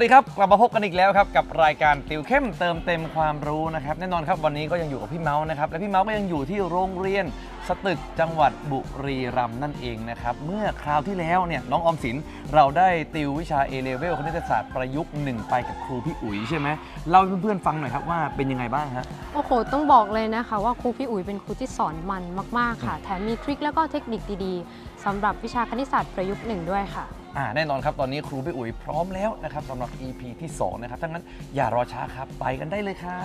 สดีครับกลับมาพบกันอีกแล้วครับกับรายการติวเข้มเติมเต็มความรู้นะครับแน่นอนครับวันนี้ก็ยังอยู่กับพี่เมาส์นะครับและพี่เมาส์ก็ยังอยู่ที่โรงเรียน สตึกจังหวัดบุรีรัมย์นั่นเองนะครับเมื่อคราวที่แล้วเนี่ยน้องอมสิน เราได้ติววิชา A level คณิตศาสตร์ประยุกต์หนึ่งไปกับครูพี่อุ๋ยใช่ไหมเล่าให้เพื่อนๆ ฟังหน่อยครับว่าเป็นยังไงบ้างฮะโอ้โหต้องบอกเลยนะคะว่าครูพี่อุ๋ยเป็นครูที่สอนมันมากๆ ค่ะแถมมีทริคแล้วก็เทคนิคดีๆสำหรับวิชาคณิตศาสตร์ประยุกต์หนึ่งด้วยค่ะอ่าแน่นอนครับตอนนี้ครูพี่อุ๋ยพร้อมแล้วนะครับสำหรับ EP ที่ 2 นะครับทั้งนั้น อย่ารอช้าครับไปกันได้เลยครั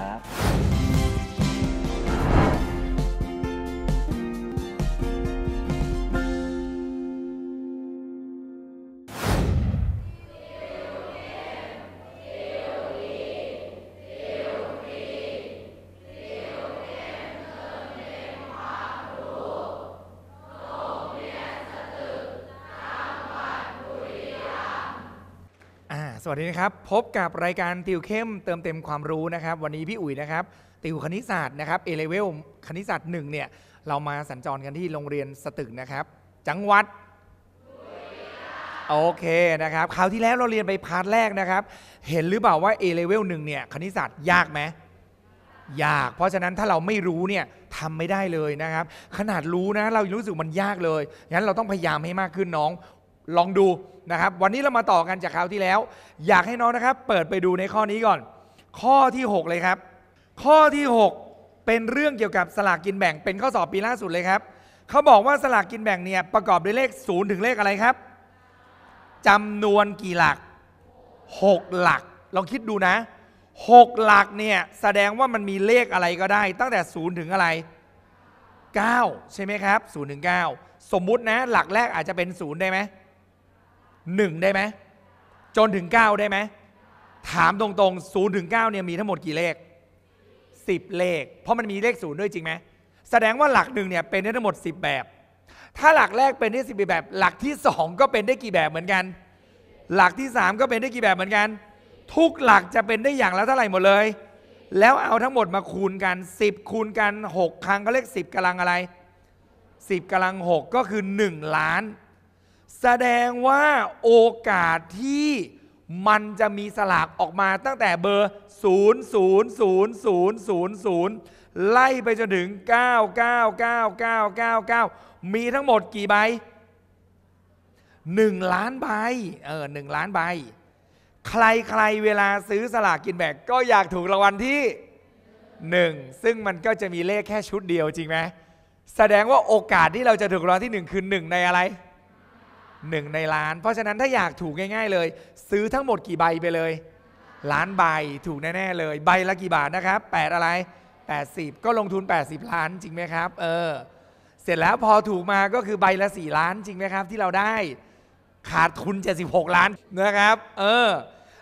บสวัสดีนะครับพบกับรายการติวเข้มเติมเต็มความรู้นะครับ วันนี้พี่อุ๋ยนะครับติวคณิตศาสตร์นะครับเอเลเวลคณิตศาสตร์หนึ่งเนี่ยเรามาสัญจรกันที่โรงเรียนสตึกนะครับ จังหวัดโอเคนะครับคราวที่แล้วเราเรียนไปพาร์ทแรกนะครับเห็นหรือเปล่าว่า A level หนึ่งเนี่ยคณิตศาสตร์ยากไหมยากเพราะฉะนั้นถ้าเราไม่รู้เนี่ยทำไม่ได้เลยนะครับขนาดรู้นะเรารู้สึกมันยากเลยงั้นเราต้องพยายามให้มากขึ้นน้องลองดูนะครับ วันนี้เรามาต่อกันจากคราวที่แล้ว อยากให้น้องนะครับ เปิดไปดูในข้อนี้ก่อน ข้อที่ 6 เลยครับ ข้อที่ 6 เป็นเรื่องเกี่ยวกับสลากกินแบ่งเป็นข้อสอบปีล่าสุดเลยครับเขาบอกว่าสลากกินแบ่งเนี่ยประกอบด้วยเลข0ถึงเลขอะไรครับจำนวนกี่หลัก 6 หลัก ลองคิดดูนะ 6 หลักเนี่ยแสดงว่ามันมีเลขอะไรก็ได้ ตั้งแต่ 0 ถึงอะไร9 ใช่ไหมครับ0ถึง9สมมุตินะหลักแรกอาจจะเป็น0ได้ไหมหนึ่งได้ไหมจนถึงเก้าได้ไหมถามตรงๆ0ูนย์ถึงาเนี่ยมีทั้งหมดกี่เลข 10 เลข เพราะมันมีเลขศูนย์ด้วยจริงไหมแสดงว่าหลักหนึ่งเนี่ยเป็นได้ทั้งหมด 10 แบบ ถ้าหลักแรกเป็นได้10แบบ หลักที่ 2 ก็เป็นได้กี่แบบเหมือนกัน หลักที่ 3 ก็เป็นได้กี่แบบเหมือนกัน ทุกหลักจะเป็นได้อย่างละเท่าไหร่หมดเลย แล้วเอาทั้งหมดมาคูณกัน 10 คูณกัน 6 ครั้งก็เลข 10 กำลังอะไร 10 กำลัง 6 ก็คือ 1 ล้านแสดงว่าโอกาสที่มันจะมีสลากออกมาตั้งแต่เบอร์ 0 0 0 0 0 0ไล่ไปจนถึง9 9 9 9 9 9 มีทั้งหมดกี่ใบ 1 ล้านใบ เออหล้านใบ ใครใครเวลาซื้อสลากกินแบ่งก็อยากถูกรางวัลที่ 1 ซึ่งมันก็จะมีเลขแค่ชุดเดียวจริงไหม แสดงว่าโอกาสที่เราจะถูกรางวัลที่ 1 คือ1 ในอะไรหนึ่งในล้าน เพราะฉะนั้นถ้าอยากถูกง่าย ๆเลย ซื้อทั้งหมดกี่ใบไปเลย ล้านใบถูกแน่ๆเลย ใบละกี่บาทนะครับ 8 อะไร 80 ก็ลงทุน 80 ล้านจริงไหมครับ เออเสร็จแล้วพอถูกมา ก็คือใบละ4ล้านจริงไหมครับ ที่เราได้ ขาดทุน76ล้านนะครับ เออ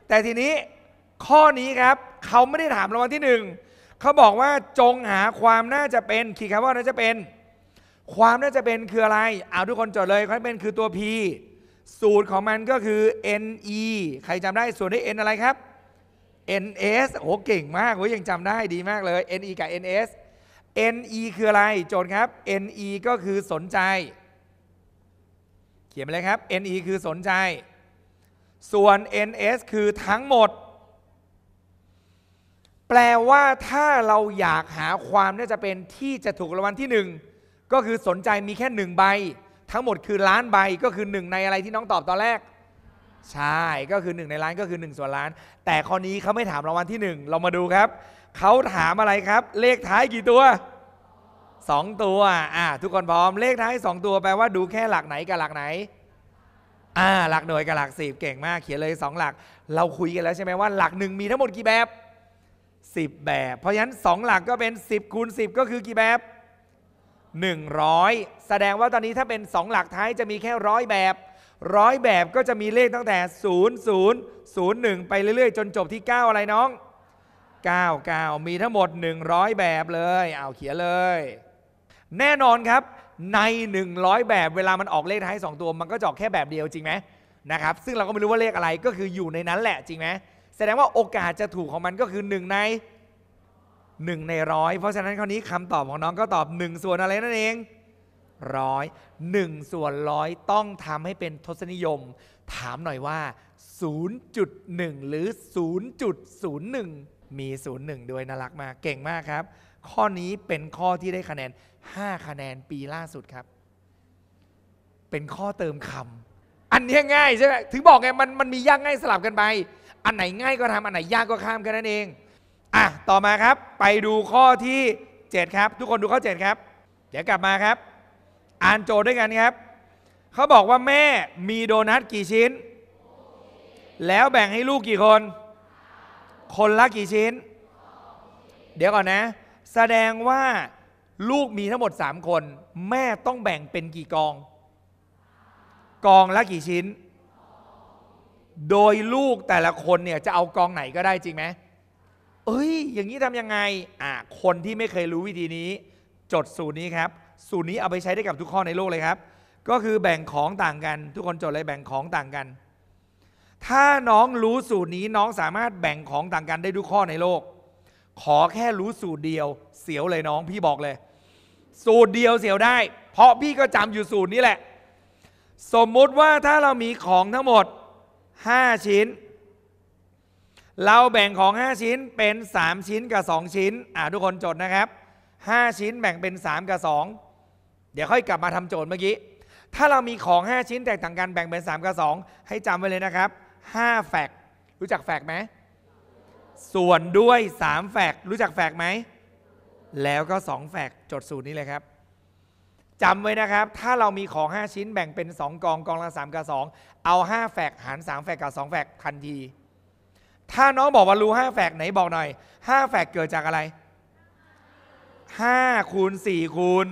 แต่ทีนี้ข้อนี้ครับเขาไม่ได้ถามรางวัลที่ 1เขาบอกว่าจงหาความน่าจะเป็นคีดคำว่าน่าจะเป็นความน่าจะเป็นคืออะไร เอาทุกคนจดเลย ความเป็นคือตัว p สูตรของมันก็คือ ne ใครจำได้ ส่วนที่ n อะไรครับ ns โอ้เก่งมากโอ้ยยังจำได้ดีมากเลย ne กับ ns ne คืออะไรโจทย์ครับ ne ก็คือสนใจ เขียนไปเลยครับ ne คือสนใจ ส่วน ns คือทั้งหมด แปลว่าถ้าเราอยากหาความน่าจะเป็นที่จะถูกรางวัลที่หนึ่งก็คือสนใจมีแค่หนึ่งใบทั้งหมดคือล้านใบก็คือหนึ่งในอะไรที่น้องตอบตอนแรก ใช่ก็คือหนึ่งในล้านก็คือหนึ่งส่วนล้าน แต่ข้อนี้เขาไม่ถามรางวัลที่หนึ่งเรามาดูครับ เขาถามอะไรครับ เลขท้ายกี่ตัวสองตัวอ่าทุกคนพร้อม เลขท้ายสองตัว แปลว่าดูแค่หลักไหนกับหลักไหน อ่าหลักหน่วยกับหลักสิบเก่งมากเขียนเลยสองหลัก เราคุยกันแล้วใช่ไหมว่าหลักหนึ่งมีทั้งหมดกี่แบบสิบแบบ เพราะฉะนั้นสองหลักก็เป็นสิบคูณสิบก็คือกี่แบบ100 แสดงว่าตอนนี้ถ้าเป็น 2 หลักท้ายจะมีแค่ร้อยแบบร้อยแบบก็จะมีเลขตั้งแต่ 0 0 0 1 ไปเรื่อยๆ จนจบที่ 9 อะไรน้อง 99 มีทั้งหมด 100 แบบเลย เอาเขียนเลย แน่นอนครับใน 100 แบบเวลามันออกเลขท้าย2 ตัวมันก็จออกแค่แบบเดียวจริงไหมนะครับซึ่งเราก็ไม่รู้ว่าเลขอะไรก็คืออยู่ในนั้นแหละจริงไหมแสดงว่าโอกาสจะถูกของมันก็คือ1ใน1 ในร้อยเพราะฉะนั้นคราวนี้คำตอบของน้องก็ตอบ 1 ส่วนอะไรนั่นเองร้อยหนึ่งส่วนร้อยต้องทำให้เป็นทศนิยม ถามหน่อยว่า 0.1 หรือ 0.01 มี 01 ด้วยน่ารักมาก เก่งมากครับ ข้อนี้เป็นข้อที่ได้คะแนน 5 คะแนนปีล่าสุดครับ เป็นข้อเติมคำอันนี้ง่ายใช่ไหมถึงบอกไงมันมันมียากง่ายสลับกันไป อันไหนง่ายก็ทำอันไหนยากก็ข้ามกันนั่นเองอ่ะ ต่อมาครับไปดูข้อที่ 7 ครับ ทุกคนดูข้อ 7 ครับ เดี๋ยวกลับมาครับ อ่านโจทย์ด้วยกันครับ เขาบอกว่าแม่มีโดนัทกี่ชิ้น แล้วแบ่งให้ลูกกี่คน คนละกี่ชิ้น เดี๋ยวก่อนนะ แสดงว่าลูกมีทั้งหมด 3 คน แม่ต้องแบ่งเป็นกี่กอง กองละกี่ชิ้น โดยลูกแต่ละคนเนี่ยจะเอากองไหนก็ได้จริงไหมเอ้ย อย่างนี้ทำยังไงอ่ะคนที่ไม่เคยรู้วิธีนี้ จดสูตรนี้ครับ สูตรนี้เอาไปใช้ได้กับทุกข้อในโลกเลยครับ ก็คือแบ่งของต่างกัน ทุกคนจดเลยแบ่งของต่างกัน ถ้าน้องรู้สูตรนี้น้องสามารถแบ่งของต่างกันได้ทุกข้อในโลก ขอแค่รู้สูตรเดียว เสียวเลยน้อง พี่บอกเลย สูตรเดียวเสียวได้ เพราะพี่ก็จำอยู่สูตรนี้แหละ สมมุติว่าถ้าเรามีของทั้งหมด 5 ชิ้นเราแบ่งของ 5 ชิ้นเป็น 3 ชิ้นกับ 2 ชิ้นอ่าทุกคนจดนะครับ 5 ชิ้นแบ่งเป็น 3 กับ 2 เดี๋ยวค่อยกลับมาทำโจทย์เมื่อกี้ ถ้าเรามีของ 5 ชิ้นแตกต่างกันแบ่งเป็น 3 กับ 2 ให้จำไว้เลยนะครับ5แฟกรู้จักแฟกไหม ส่วนด้วย3แฟกรู้จักแฟกไหม แล้วก็2แฟกจดสูตรนี้เลยครับจำไว้นะครับ ถ้าเรามีของ 5 ชิ้นแบ่งเป็น 2กอง กองละ 3 กับ 2 เอา5แฟกหาร3แฟกกับ2 แฟกทันทีถ้าน้องบอกว่ารู้ห้าแฝกไหนบอกหน่อยห้าแฝกเกิดจากอะไรห้าคูณสี่คูณ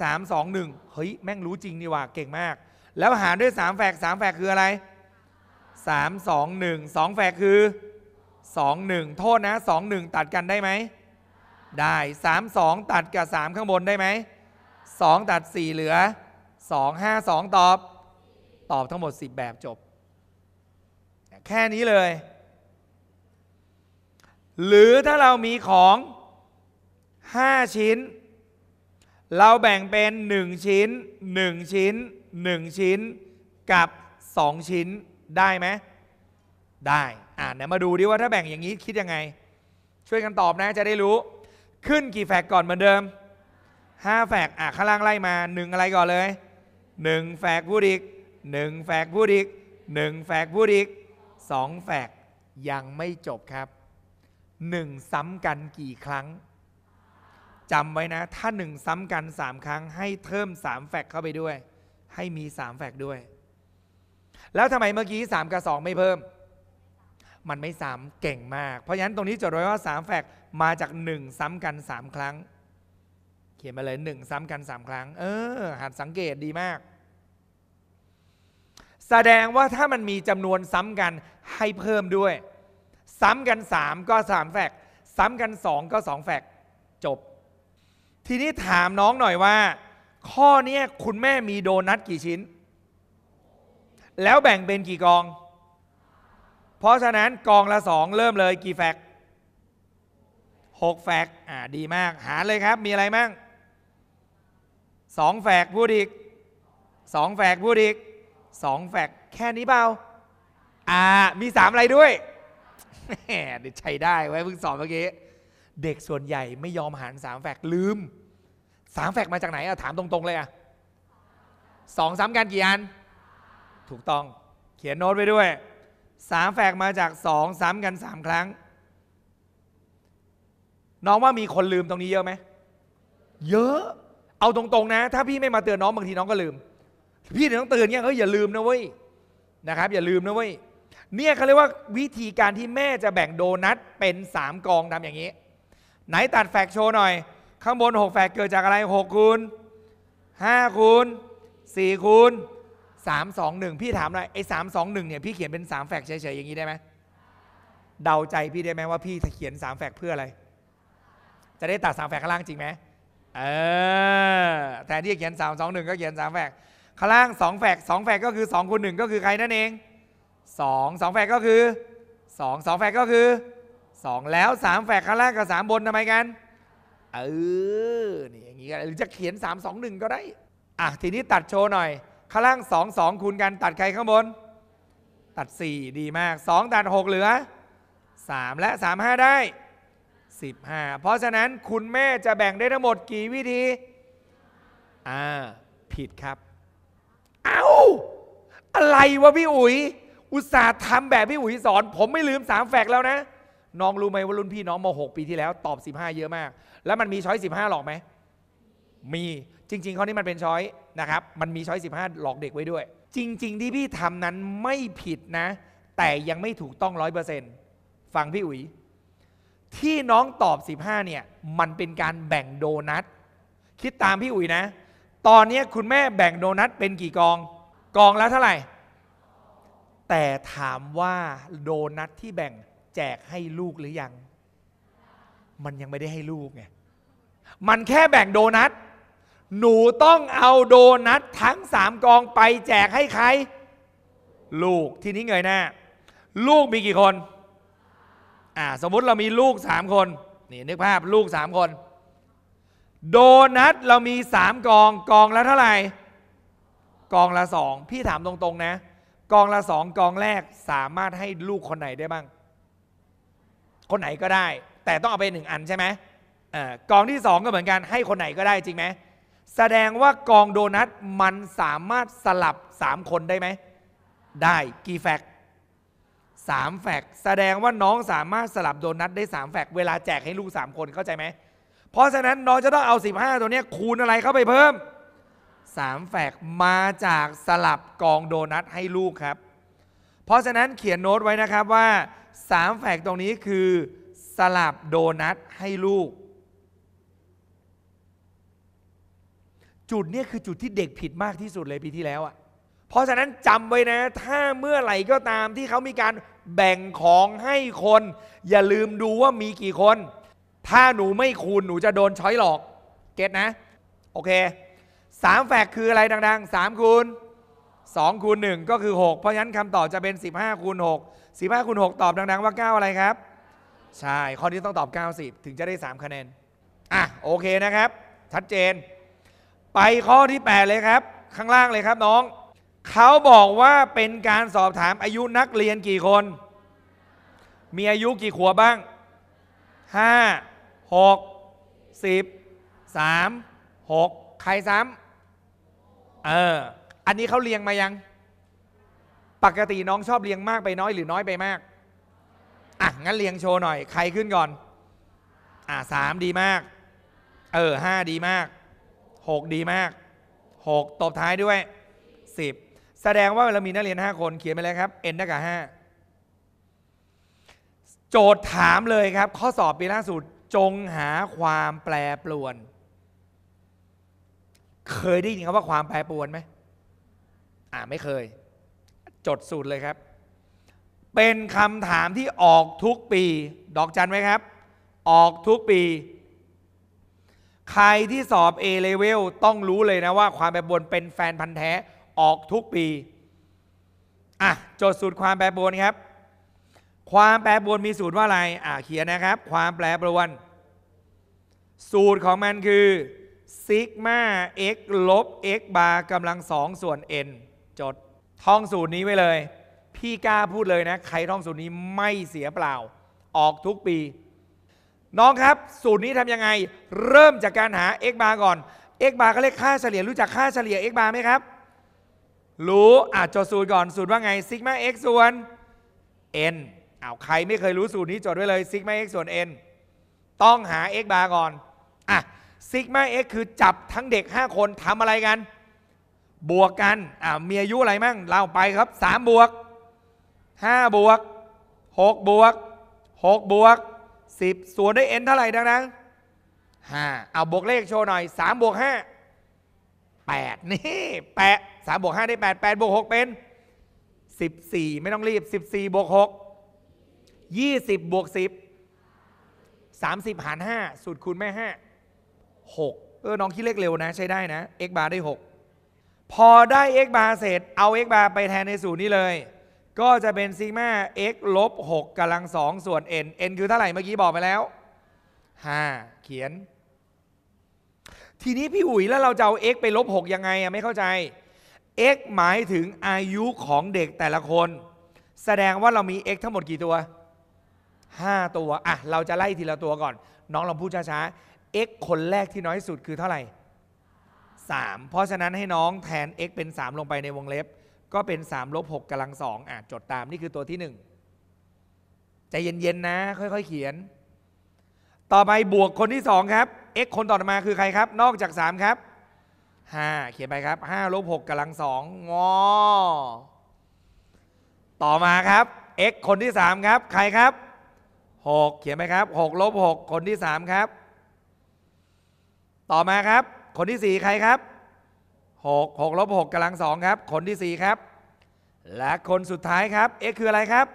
สามสองหนึ่งเฮ้ย แม่งรู้จริงนี่ว่า เก่งมาก แล้วหารด้วยสามแฝกสามแฝกคืออะไรสามสองหนึ่งสองแฝกคือสองหนึ่งโทษนะสองหนึ่งตัดกันได้ไหม ได้สามสองตัดกับสามข้างบนได้ไหมสองตัดสี่เหลือสองห้าสองตอบ ตอบทั้งหมดสิบแบบจบ แค่นี้เลยหรือถ้าเรามีของ 5 ชิ้น เราแบ่งเป็น 1 ชิ้น 1 ชิ้น 1 ชิ้น กับ 2 ชิ้น ได้ไหม ได้ อ่านเดี๋ยวมาดูดิว่าถ้าแบ่งอย่างนี้คิดยังไง ช่วยกันตอบนะจะได้รู้ ขึ้นกี่แฟกก่อนเหมือนเดิม 5 แฟกอ่ะข้างล่างไล่มา 1 อะไรก่อนเลย 1แฟกพูดอีก1แฟกพูดอีก1แฟกพูดอีก2แฟกยังไม่จบครับหนึ่งซ้ำกันกี่ครั้งจำไว้นะ ถ้าหนึ่งซ้ำกันสามครั้ง ให้เพิ่มสามแฟกเข้าไปด้วย ให้มีสามแฟกด้วย แล้วทำไมเมื่อกี้สามกับสองไม่เพิ่ม มันไม่สามเก่งมาก เพราะฉะนั้นตรงนี้จดไว้ว่าสามแฟกมาจากหนึ่งซ้ำกันสามครั้ง เขียนมาเลยหนึ่งซ้ำกันสามครั้งเออหัดสังเกตดีมาก แสดงว่าถ้ามันมีจำนวนซ้ำกันให้เพิ่มด้วยซ้ำกัน 3 ก็ 3 แฟกซ้ำกัน 2 ก็ 2 แฟกจบ ทีนี้ถามน้องหน่อยว่า ข้อนี้คุณแม่มีโดนัทกี่ชิ้น แล้วแบ่งเป็นกี่กอง เพราะฉะนั้นกองละ 2 เริ่มเลยกี่แฟก6แฟกอ่าดีมาก หาเลยครับ มีอะไรมั่ง2 แฟกพูดอีก2 แฟกพูดอีก2 แฟกแค่นี้เปล่า อ่า มี 3 อะไรด้วยแหมใช้ได้ไว้เพิ่งสอนเมื่อกี้เด็กส่วนใหญ่ไม่ยอมหารสามแฟกลืมสามแฟกมาจากไหนอะถามตรง ๆเลยอะสองสามกันกี่อัน ถูกต้องเขียนโน้ตไว้ด้วยสามแฟกมาจากสองสามกันสามครั้ง น้องว่ามีคนลืมตรงนี้เยอะไหมเยอะ เอาตรงๆนะ ถ้าพี่ไม่มาเตือนน้องบางทีน้องก็ลืมพี่ต้องเตือนเงี้ยเฮ้ยอย่าลืมนะเว้ยนะครับอย่าลืมนะเว้ยเนี่ยเขาเรียกว่าวิธีการที่แม่จะแบ่งโดนัทเป็น 3กองทำอย่างนี้ ไหนตัดแฟกโชว์หน่อย ข้างบน 6 แฟกเกิดจากอะไร6คูณ5คูณ4คูณ3 2 1พี่ถามหน่อยไอ้3 2 1เนี่ยพี่เขียนเป็น 3 แฟกเฉยๆอย่างนี้ได้ไหมเดาใจพี่ได้ไหมว่าพี่เขียน 3แฟกเพื่ออะไร จะได้ตัด3แฟกข้างล่างจริงไหมเออแทนที่จะเขียน3 2 1ก็เขียน 3แฟกข้างล่าง2แฟก2แฟกก็คือ2คูณ1ก็คือใครนั่นเอง2 2แฟกก็คือ2 2แฟกก็คือ 2 แล้ว 3 แฟกข้างล่างกับ 3 บนทำไมกัน เออนี่อย่างนี้กันหรือจะเขียน 3 2 1 ก็ได้ อ่ะ ทีนี้ตัดโชว์หน่อย ข้างล่าง2 2คูณกันตัดใครข้างบน ตัด 4 ดีมาก 2 ตัด6เหลือ 3 และ 3 5 ได้ 15 เพราะฉะนั้นคุณแม่จะแบ่งได้ทั้งหมดกี่วิธี อ่า ผิดครับ เอ้า อะไรวะพี่อุ๋ยอุตส่าห์ทำแบบพี่อุ๋ยสอนผมไม่ลืมสามแฟกแล้วนะน้องรู้ไหมว่ารุ่นพี่น้องม .6 ปีที่แล้วตอบ 15 เยอะมาก แล้วมันมีช้อย15 หลอกไหมมีจริงๆข้อนี้มันเป็นช้อยนะครับมันมีช้อย15 หลอกเด็กไว้ด้วย จริง ๆ ที่พี่ทำนั้นไม่ผิดนะ แต่ยังไม่ถูกต้องร้อยเปอร์เซ็นต์ฟังพี่อุ๋ย ที่น้องตอบ 15เนี่ยมันเป็นการแบ่งโดนัทคิดตามพี่อุ๋ยนะ ตอนนี้คุณแม่แบ่งโดนัทเป็นกี่กองกองแล้วเท่าไหร่แต่ถามว่าโดนัทที่แบ่งแจกให้ลูกหรือยัง มันยังไม่ได้ให้ลูกไง มันแค่แบ่งโดนัท หนูต้องเอาโดนัททั้งสามกองไปแจกให้ใคร ลูกทีนี้เงยหน้า ลูกมีกี่คนอ่าสมมติเรามีลูกสามคนนี่นึกภาพลูกสามคน โดนัทเรามีสามกองกองละเท่าไหร่ กองละสองพี่ถามตรงๆ นะกองละสองกองแรกสามารถให้ลูกคนไหนได้บ้าง คนไหนก็ได้ แต่ต้องเอาไปหนึ่งอันใช่ไหมกองที่สองก็เหมือนกันให้คนไหนก็ได้จริงไหมแสดงว่ากองโดนัทมันสามารถสลับสามคนได้ไหมได้กี่แฟกสามแฟกแสดงว่าน้องสามารถสลับโดนัทได้สามแฟกเวลาแจกให้ลูกสามคนเข้าใจไหมเพราะฉะนั้นน้องจะต้องเอาสิบห้าตัวนี้คูณอะไรเข้าไปเพิ่มสามแฝกมาจากสลับกองโดนัทให้ลูกครับ เพราะฉะนั้นเขียนโน้ตไว้นะครับว่าสามแฝกตรงนี้คือ สลับโดนัทให้ลูก จุดนี้คือจุดที่เด็กผิดมากที่สุดเลยปีที่แล้วอะ่ะ เพราะฉะนั้นจำไว้นะ ถ้าเมื่อไหร่ ก็ตามที่เขามีการแบ่งของให้คน อย่าลืมดูว่ามีกี่คน ถ้าหนูไม่คูณหนูจะโดนช้อยหลอก เก็ตนะ โอเคสามแฟกคืออะไรดังๆสามคูณสองคูณหนึ่งก็คือ 6 เพราะฉะนั้นคำตอบจะเป็น 15 คูณหกสิบห้าคูณกตอบดังๆ ว่า 9 อะไรครับ ใช่ ข้อนี้ต้องตอบ 90 ถึงจะได้ 3 คะแนน อ่ะโอเคนะครับชัดเจน ไปข้อที่ 8 เลยครับข้างล่างเลยครับน้อง เขาบอกว่าเป็นการสอบถามอายุนักเรียนกี่คน มีอายุกี่ขวบบ้าง 5 6 10 3 6 ใครซ้ำเออ อันนี้เขาเรียงมายัง ปกติน้องชอบเรียงมากไปน้อยหรือน้อยไปมาก อ่ะ งั้นเรียงโชว์หน่อย ใครขึ้นก่อน อ่ะสามดีมาก เออห้าดีมากหกดีมากหกตบท้ายด้วยสิบแสดงว่าเรามีนักเรียนห้าคนเขียนไปเลยครับ n เท่กับห้าโจทย์ถามเลยครับ ข้อสอบปีล่าสุดจงหาความแปรปรวนเคยได้ยินคำว่าความแปรปรวนไหม อ่าไม่เคย จดสูตรเลยครับ เป็นคำถามที่ออกทุกปี ดอกจันไหมครับ ออกทุกปี ใครที่สอบ A level ต้องรู้เลยนะว่า ความแปรปรวนเป็นแฟนพันธ์แท้ ออกทุกปี อ่ะ จดสูตรความแปรปรวนครับ ความแปรปรวนมีสูตรว่าอะไร อ่ะเขียนนะครับ ความแปรปรวน สูตรของมันคือซิกมา x ลบ x บาร์กำลังสองส่วน n จดท่องสูตรนี้ไว้เลย พี่กล้าพูดเลยนะใครท่องสูตรนี้ไม่เสียเปล่า ออกทุกปีน้องครับสูตรนี้ทำยังไง เริ่มจากการหา x บาร์ก่อน x บาร์ก็เลขค่าเฉลี่ยรู้จักค่าเฉลี่ย x บาร์ไหมครับรู้อาจจดสูตรก่อนสูตรว่าไงซิกมา x ส่วน n อ้าวใครไม่เคยรู้สูตรนี้จดไว้เลยซิกมา x ส่วน n ต้องหา x บาร์ก่อนซิกมาเอ็กคือจับทั้งเด็ก 5 คนทำอะไรกัน บวกกันอ่ามีอายุอะไรมั่งเราไปครับ3บวก5บวก6บวก6บวก10ส่วนด้วย n เท่าไหร่ดังนั้นห้าเอาบวกเลขโชว์หน่อย3บวก5 8 นี่แปา3บวก5ได้ 8 8บวก6เป็น 14 ไม่ต้องรีบ 14บวก6 20บวก10 30หาร5สูตรคูณแม่ 5 6เออน้องคิดเลขเร็วนะใช้ได้นะ x บาร์ได้ 6 พอได้ x บาร์เสร็จ เอา x บาร์ไปแทนในสูตรนี้เลย ก็จะเป็นซิกมา x ลบ 6กำลัง 2 ส่วน n n คือเท่าไหร่เมื่อกี้บอกไปแล้ว 5 เขียน ทีนี้พี่อุ๋ยแล้วเราจะเอา x ไปลบ6ยังไงอะไม่เข้าใจ x หมายถึงอายุของเด็กแต่ละคน แสดงว่าเรามี x ทั้งหมดกี่ตัว 5 ตัว อ่ะ เราจะไล่ทีละตัวก่อน น้องลองพูดช้าๆ x คนแรกที่น้อยสุดคือเท่าไหร่3เพราะฉะนั้นให้น้องแทน x เป็น 3 ลงไปในวงเล็บ ก็เป็น3ลบ6กำลังสองอ่ะ จดตามนี่คือตัวที่1ใจเย็น ๆ นะค่อยๆ เขียน ต่อไปบวกคนที่ 2 ครับ x คนต่อมาคือใครครับ นอกจาก 3 ครับ 5 เขียนไปครับ5ลบ6กำลังสองงอ ต่อมาครับ x คนที่ 3 ครับ ใครครับ 6 เขียนไปครับ6ลบ6คนที่3ครับต่อมาครับคนที่ 4 ใครครับ 6 6 ลบ 6กำลังสองครับ คนที่ 4 ครับ และคนสุดท้ายครับ x คืออะไรครับ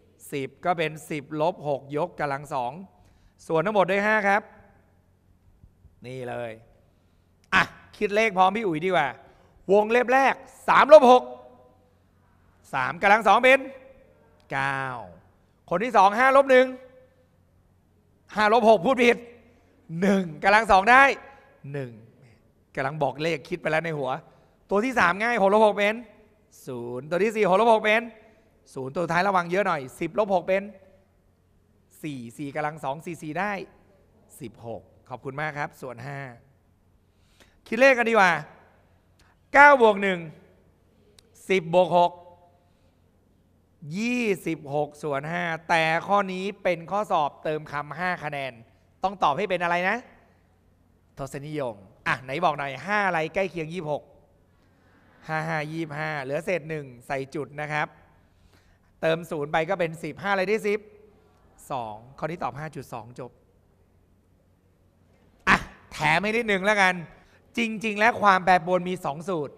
10 ก็เป็น 10 ลบ 6 ยกกำลังสองส่วนทั้งหมดด้วย5ครับ นี่เลย อ่ะ คิดเลขพร้อมพี่อุ๋ยดีกว่า วงเล็บแรก 3 ลบ 6 3กำลังสองเป็น 9 คนที่ 2 5 ลบ 1 5 ลบ 6 พูดผิดหนึ่งกำลังสองได้หนึ่งกำลังบอกเลขคิดไปแล้วในหัว ตัวที่สามง่ายหกลบหกเป็นศูนย์ตัวที่สี่หกลบหกเป็นศูนย์ตัวท้ายระวังเยอะหน่อยสิบลบหกเป็นสี่สี่กำลังสองสี่สี่ได้สิบหกขอบคุณมากครับ ส่วนห้าคิดเลขกันดีกว่าเก้าบวกหนึ่งสิบบวกหกยี่สิบหกส่วนห้าแต่ข้อนี้เป็นข้อสอบเติมคำห้าคะแนนต้องตอบให้เป็นอะไรนะ ทศนิยม อ่ะ ไหนบอกหน่อยห้าอะไรใกล้เคียงยี่หกห้าห้ายี่ห้าเหลือเศษหนึ่งใส่จุดนะครับ เติมศูนย์ไปก็เป็นสิบห้าอะไรได้สิบสองข้อนี้ตอบห้าจุดสองจบ อ่ะ แถมให้ได้หนึ่งแล้วกัน จริง ๆ แล้วความแปรปรวนมีสองสูตร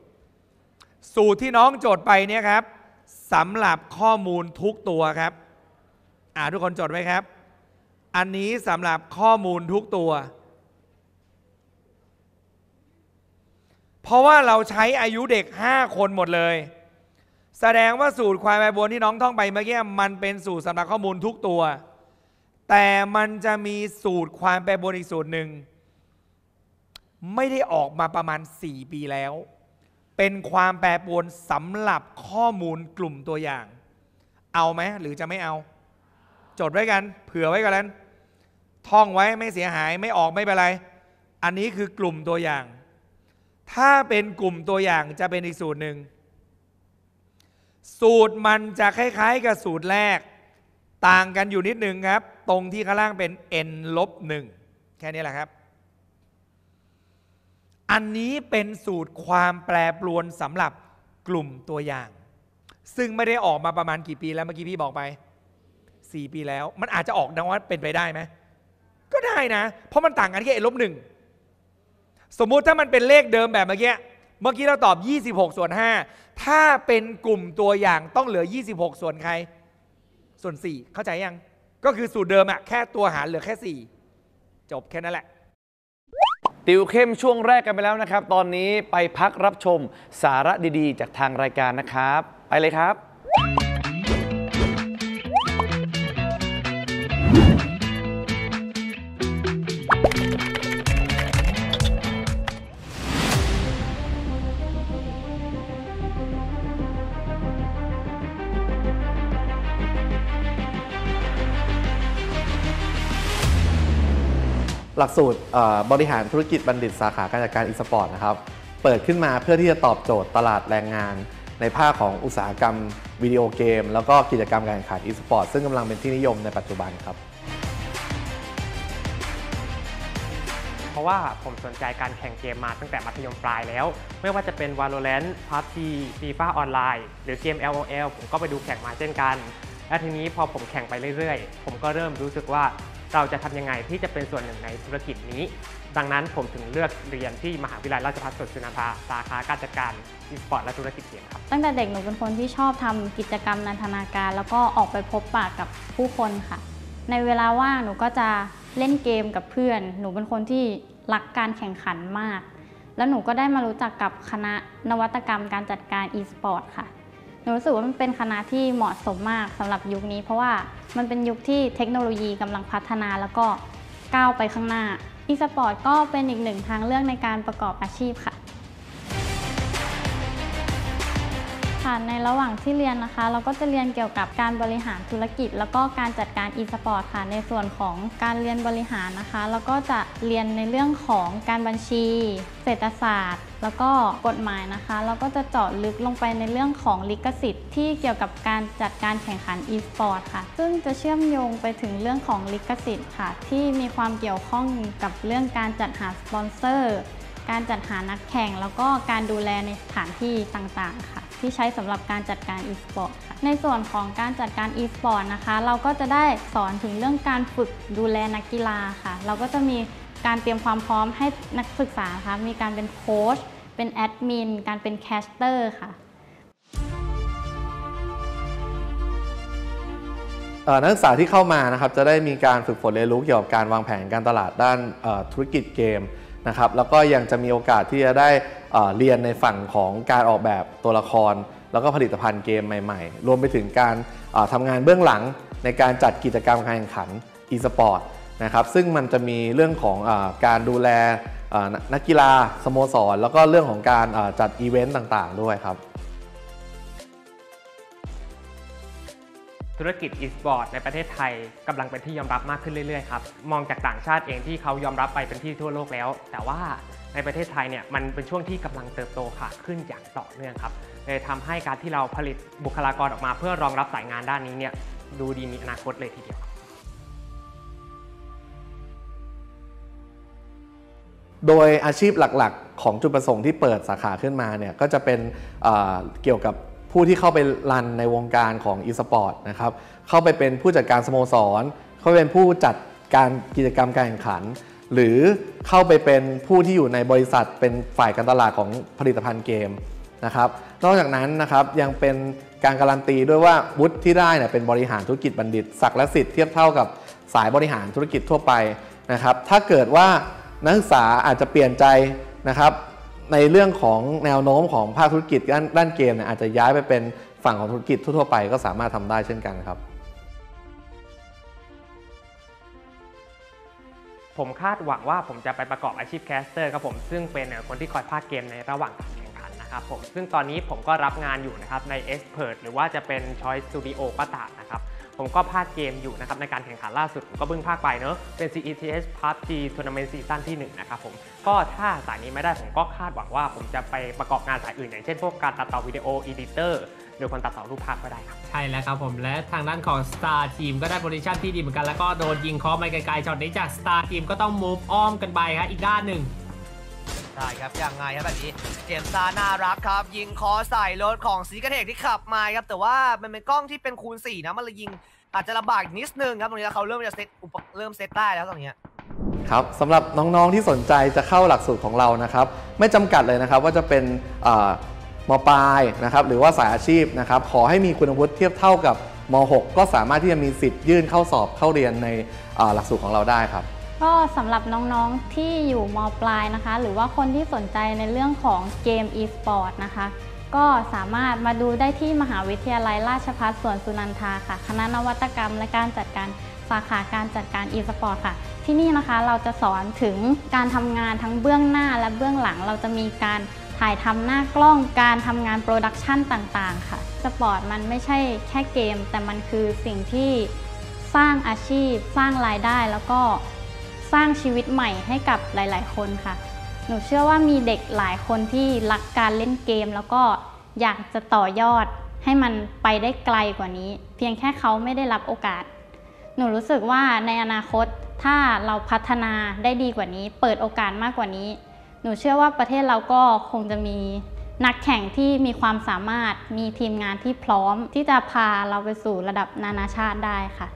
สูตรที่น้องโจทย์ไปเนี่ยครับสำหรับข้อมูลทุกตัวครับ อ่าทุกคนจดไว้ครับอันนี้สำหรับข้อมูลทุกตัว เพราะว่าเราใช้อายุเด็ก 5 คนหมดเลย แสดงว่าสูตรควายใบบัวที่น้องท่องไปเมื่อกี้มันเป็นสูตรสำหรับข้อมูลทุกตัว แต่มันจะมีสูตรความแปรบรวอีกสูตรหนึ่ง ไม่ได้ออกมาประมาณ4ปีแล้ว เป็นความแปรปรวนสำหรับข้อมูลกลุ่มตัวอย่าง เอาไหมหรือจะไม่เอา จดไว้กัน เผื่อไว้กันแล้วท่องไว้ไม่เสียหายไม่ออกไม่เป็นไร อันนี้คือกลุ่มตัวอย่าง ถ้าเป็นกลุ่มตัวอย่างจะเป็นอีกสูตรหนึ่งสูตรมันจะคล้ายๆ กับสูตรแรก ต่างกันอยู่นิดนึงครับ ตรงที่ข้างล่างเป็น n ลบหนึ่งแค่นี้แหละครับ อันนี้เป็นสูตรความแปรปรวนสำหรับกลุ่มตัวอย่าง ซึ่งไม่ได้ออกมาประมาณกี่ปีแล้วเมื่อกี้พี่บอกไป 4 ปีแล้ว มันอาจจะออกดังว่าเป็นไปได้ไหมก็ได้นะ เพราะมันต่างกันแค่ลบหนึ่ง สมมุติถ้ามันเป็นเลขเดิมแบบเมื่อกี้เมื่อกี้เราตอบ 26 ส่วน 5 ถ้าเป็นกลุ่มตัวอย่างต้องเหลือ 26 ส่วนใคร ส่วน 4 เข้าใจยัง ก็คือสูตรเดิมอะแค่ตัวหารเหลือแค่ 4 จบแค่นั้นแหละ ติวเข้มช่วงแรกกันไปแล้วนะครับ ตอนนี้ไปพักรับชมสาระดีๆ จากทางรายการนะครับไปเลยครับหลักสูตรบริหารธุรกิจบัณฑิตสาขาการจัดการอีสปอร์ตนะครับเปิดขึ้นมาเพื่อที่จะตอบโจทย์ตลาดแรงงาน ในภาคของอุตสาหกรรมวิดีโอเกม แล้วก็กิจกรรมการแข่งขันอีสปอร์ตซึ่งกำลังเป็นที่นิยมในปัจจุบันครับ เพราะว่าผมสนใจการแข่งเกมมาตั้งแต่มัธยมปลายแล้ว ไม่ว่าจะเป็น Valorant PUBG FIFA Online หรือเกม LOL ผมก็ไปดูแข่งมาเช่นกัน และทีนี้พอผมแข่งไปเรื่อยๆ ผมก็เริ่มรู้สึกว่าเราจะทำยังไงที่จะเป็นส่วนหนึ่งในธุรกิจนี้ ดังนั้นผมถึงเลือกเรียนที่มหาวิทยาลัยราชภัฏสุนารทาสาขาการจัดการอีสปอร์ตและธุรกิจเกมครับ ตั้งแต่เด็กหนูเป็นคนที่ชอบทำกิจกรรมนันทนาการ แล้วก็ออกไปพบปะกับผู้คนค่ะ ในเวลาว่างหนูก็จะเล่นเกมกับเพื่อน หนูเป็นคนที่รักการแข่งขันมาก แล้วหนูก็ได้มารู้จักกับคณะนวัตกรรม การจัดการอีสปอร์ตค่ะหนูรู้สึกว่ามันเป็นคณะที่เหมาะสมมากสำหรับยุคนี้ เพราะว่ามันเป็นยุคที่เทคโนโลยีกำลังพัฒนาแล้วก็ก้าวไปข้างหน้าอีสปอร์ตก็เป็นอีกหนึ่งทางเลือกในการประกอบอาชีพค่ะค่ะในระหว่างที่เรียนนะคะ เราก็จะเรียนเกี่ยวกับการบริหารธุรกิจ แล้วก็การจัดการอีสปอร์ตค่ะในส่วนของการเรียนบริหารนะคะ แล้วก็จะเรียนในเรื่องของการบัญชี เศรษฐศาสตร์แล้วก็กฎหมายนะคะ เราก็จะเจาะลึกลงไปในเรื่องของลิขสิทธิ์ที่เกี่ยวกับการจัดการแข่งขัน e-sport ค่ะ ซึ่งจะเชื่อมโยงไปถึงเรื่องของลิขสิทธิ์ค่ะ ที่มีความเกี่ยวข้องกับเรื่องการจัดหาสปอนเซอร์ การจัดหานักแข่งแล้วก็การดูแลในสถานที่ต่างๆค่ะ ที่ใช้สำหรับการจัดการ e-sport ค่ะในส่วนของการจัดการ e-sport นะคะ เราก็จะได้สอนถึงเรื่องการฝึกดูแลนักกีฬาค่ะ เราก็จะมีการเตรียมความพร้อมให้นักศึกษาคะมีการเป็นโค้ชเป็นแอดมินการเป็นแคสเตอร์ค่ะนักศึกษาที่เข้ามานะครับจะได้มีการฝึกฝนเรียนรู้เกี่ยวกับการวางแผนการตลาดด้านธุรกิจเกมนะครับแล้วก็ยังจะมีโอกาสที่จะได้เรียนในฝั่งของการออกแบบตัวละครแล้วก็ผลิตภัณฑ์เกมใหม่ๆ รวมไปถึงการทำงานเบื้องหลังในการจัดกิจกรรมการแข่งขัน e-sport นะครับซึ่งมันจะมีเรื่องของอการดูแลนักกีฬาสโมสร แล้วก็เรื่องของการจัดอีเวนต์ต่างๆด้วยครับธุรกิจอีสปอร์ตในประเทศไทยกำลังเป็นที่ยอมรับมากขึ้นเรื่อยๆครับมองจากต่างชาติเองที่เขายอมรับไปเป็นที่ทั่วโลกแล้ว แต่ว่าในประเทศไทยเนี่ยมันเป็นช่วงที่กำลังเติบโตค่ะขึ้นอย่างต่อเนื่องครับเลยทำให้การที่เราผลิตบุคลากรออกมา เพื่อรองรับสายงานด้านนี้เนี่ยดูดีมีอนาคตเลยทีเดียวโดยอาชีพหลักๆ ของจุดประสงค์ที่เปิดสาขาขึ้นมาเนี่ยก็จะเป็นเกี่ยวกับผู้ที่เข้าไปรันในวงการของ e-sport นะครับ เข้าไปเป็นผู้จัดการสโมสร เข้าไปเป็นผู้จัดการกิจกรรมการแข่งขัน หรือเข้าไปเป็นผู้ที่อยู่ในบริษัทเป็นฝ่ายการตลาดของผลิตภัณฑ์เกมนะครับ นอกจากนั้นนะครับยังเป็นการการันตีด้วยว่าวุฒิที่ได้เนี่ยเป็นบริหารธุรกิจบัณฑิตศักดิ์และสิทธิ์เทียบเท่ากับสายบริหารธุรกิจทั่วไปนะครับ ถ้าเกิดว่านักศึกษาอาจจะเปลี่ยนใจนะครับในเรื่องของแนวโน้มของภาคธุรกิจด้านด้านเกมเนี่ยอาจจะย้ายไปเป็นฝั่งของธุรกิจทั่วๆไปก็สามารถทำได้เช่นกันครับ ผมคาดหวังว่าผมจะไปประกอบอาชีพแคสเตอร์ครับผมซึ่งเป็นคนที่คอยภาคเกมในระหว่างการแข่งขันนะครับผมซึ่งตอนนี้ผมก็รับงานอยู่นะครับใน e x p e r t หรือว่าจะเป็น Choice Studio ก็ตามนะครับผมก็พลาดเกมอยู่นะครับในการแข่งขันล่าสุดผมก็เพิ่งพลาดไปเนอะเป็น c e t S PUBG Tournament Season ที่1นะครับผม ก็ถ้าสายนี้ไม่ได้ผมก็คาดหวังว่า ผมจะไปประกอบงานสายอื่น อย่างเช่นพวกการตัดต่อวิดีโอ Editor หรือคนตัดต่อรูปภาพก็ได้ครับ ใช่แล้วครับผมและทางด้านของ Star Team ก็ได้โพซิชันที่ดีเหมือนกันแล้วก็โดนยิงคอไปไกลๆช็อตนี้จาก Star Team ก็ต้อง move อ้อมกันไปครับอีกด้านหนึ่งใช่ครับยังไงครับแบบนี้เจมส์ซาน่ารักครับยิงคอใส่รถของซีกเทกที่ขับมาครับแต่ว่ามันเป็นกล้องที่เป็นคูณ 4 นะมันเลยยิงอาจจะลำบากนิดนึงครับตรงนี้เขาเริ่มจะเซตอุปเริ่มเซตได้แล้วตรงนี้ครับสำหรับน้องๆที่สนใจจะเข้าหลักสูตรของเรานะครับ ไม่จำกัดเลยนะครับว่าจะเป็นมปลายนะครับหรือว่าสายอาชีพนะครับขอให้มีคุณวุฒิเทียบเท่ากับม .6 ก็สามารถที่จะมีสิทธิ์ยื่นเข้าสอบเข้าเรียนในหลักสูตรของเราได้ครับก็สำหรับน้องๆที่อยู่มปลายนะคะ หรือว่าคนที่สนใจในเรื่องของเกม e-sport นะคะ ก็สามารถมาดูได้ที่มหาวิทยาลัยราชภัฏสวนสุนันทาค่ะ คณะนวัตกรรมและการจัดการสาขาการจัดการ e-sport ค่ะ ที่นี่นะคะเราจะสอนถึงการทำงานทั้งเบื้องหน้าและเบื้องหลัง เราจะมีการถ่ายทำหน้ากล้องการทำงานโปรดักชันต่างๆค่ะสปอร์ตมันไม่ใช่แค่เกม แต่มันคือสิ่งที่สร้างอาชีพ สร้างรายได้แล้วก็สร้างชีวิตใหม่ให้กับหลาย ๆ คนค่ะ หนูเชื่อว่ามีเด็กหลายคนที่รักการเล่นเกมแล้วก็อยากจะต่อยอดให้มันไปได้ไกลกว่านี้ เพียงแค่เขาไม่ได้รับโอกาส หนูรู้สึกว่าในอนาคตถ้าเราพัฒนาได้ดีกว่านี้ เปิดโอกาสมากกว่านี้ หนูเชื่อว่าประเทศเราก็คงจะมีนักแข่งที่มีความสามารถ มีทีมงานที่พร้อม ที่จะพาเราไปสู่ระดับนานาชาติได้ค่ะ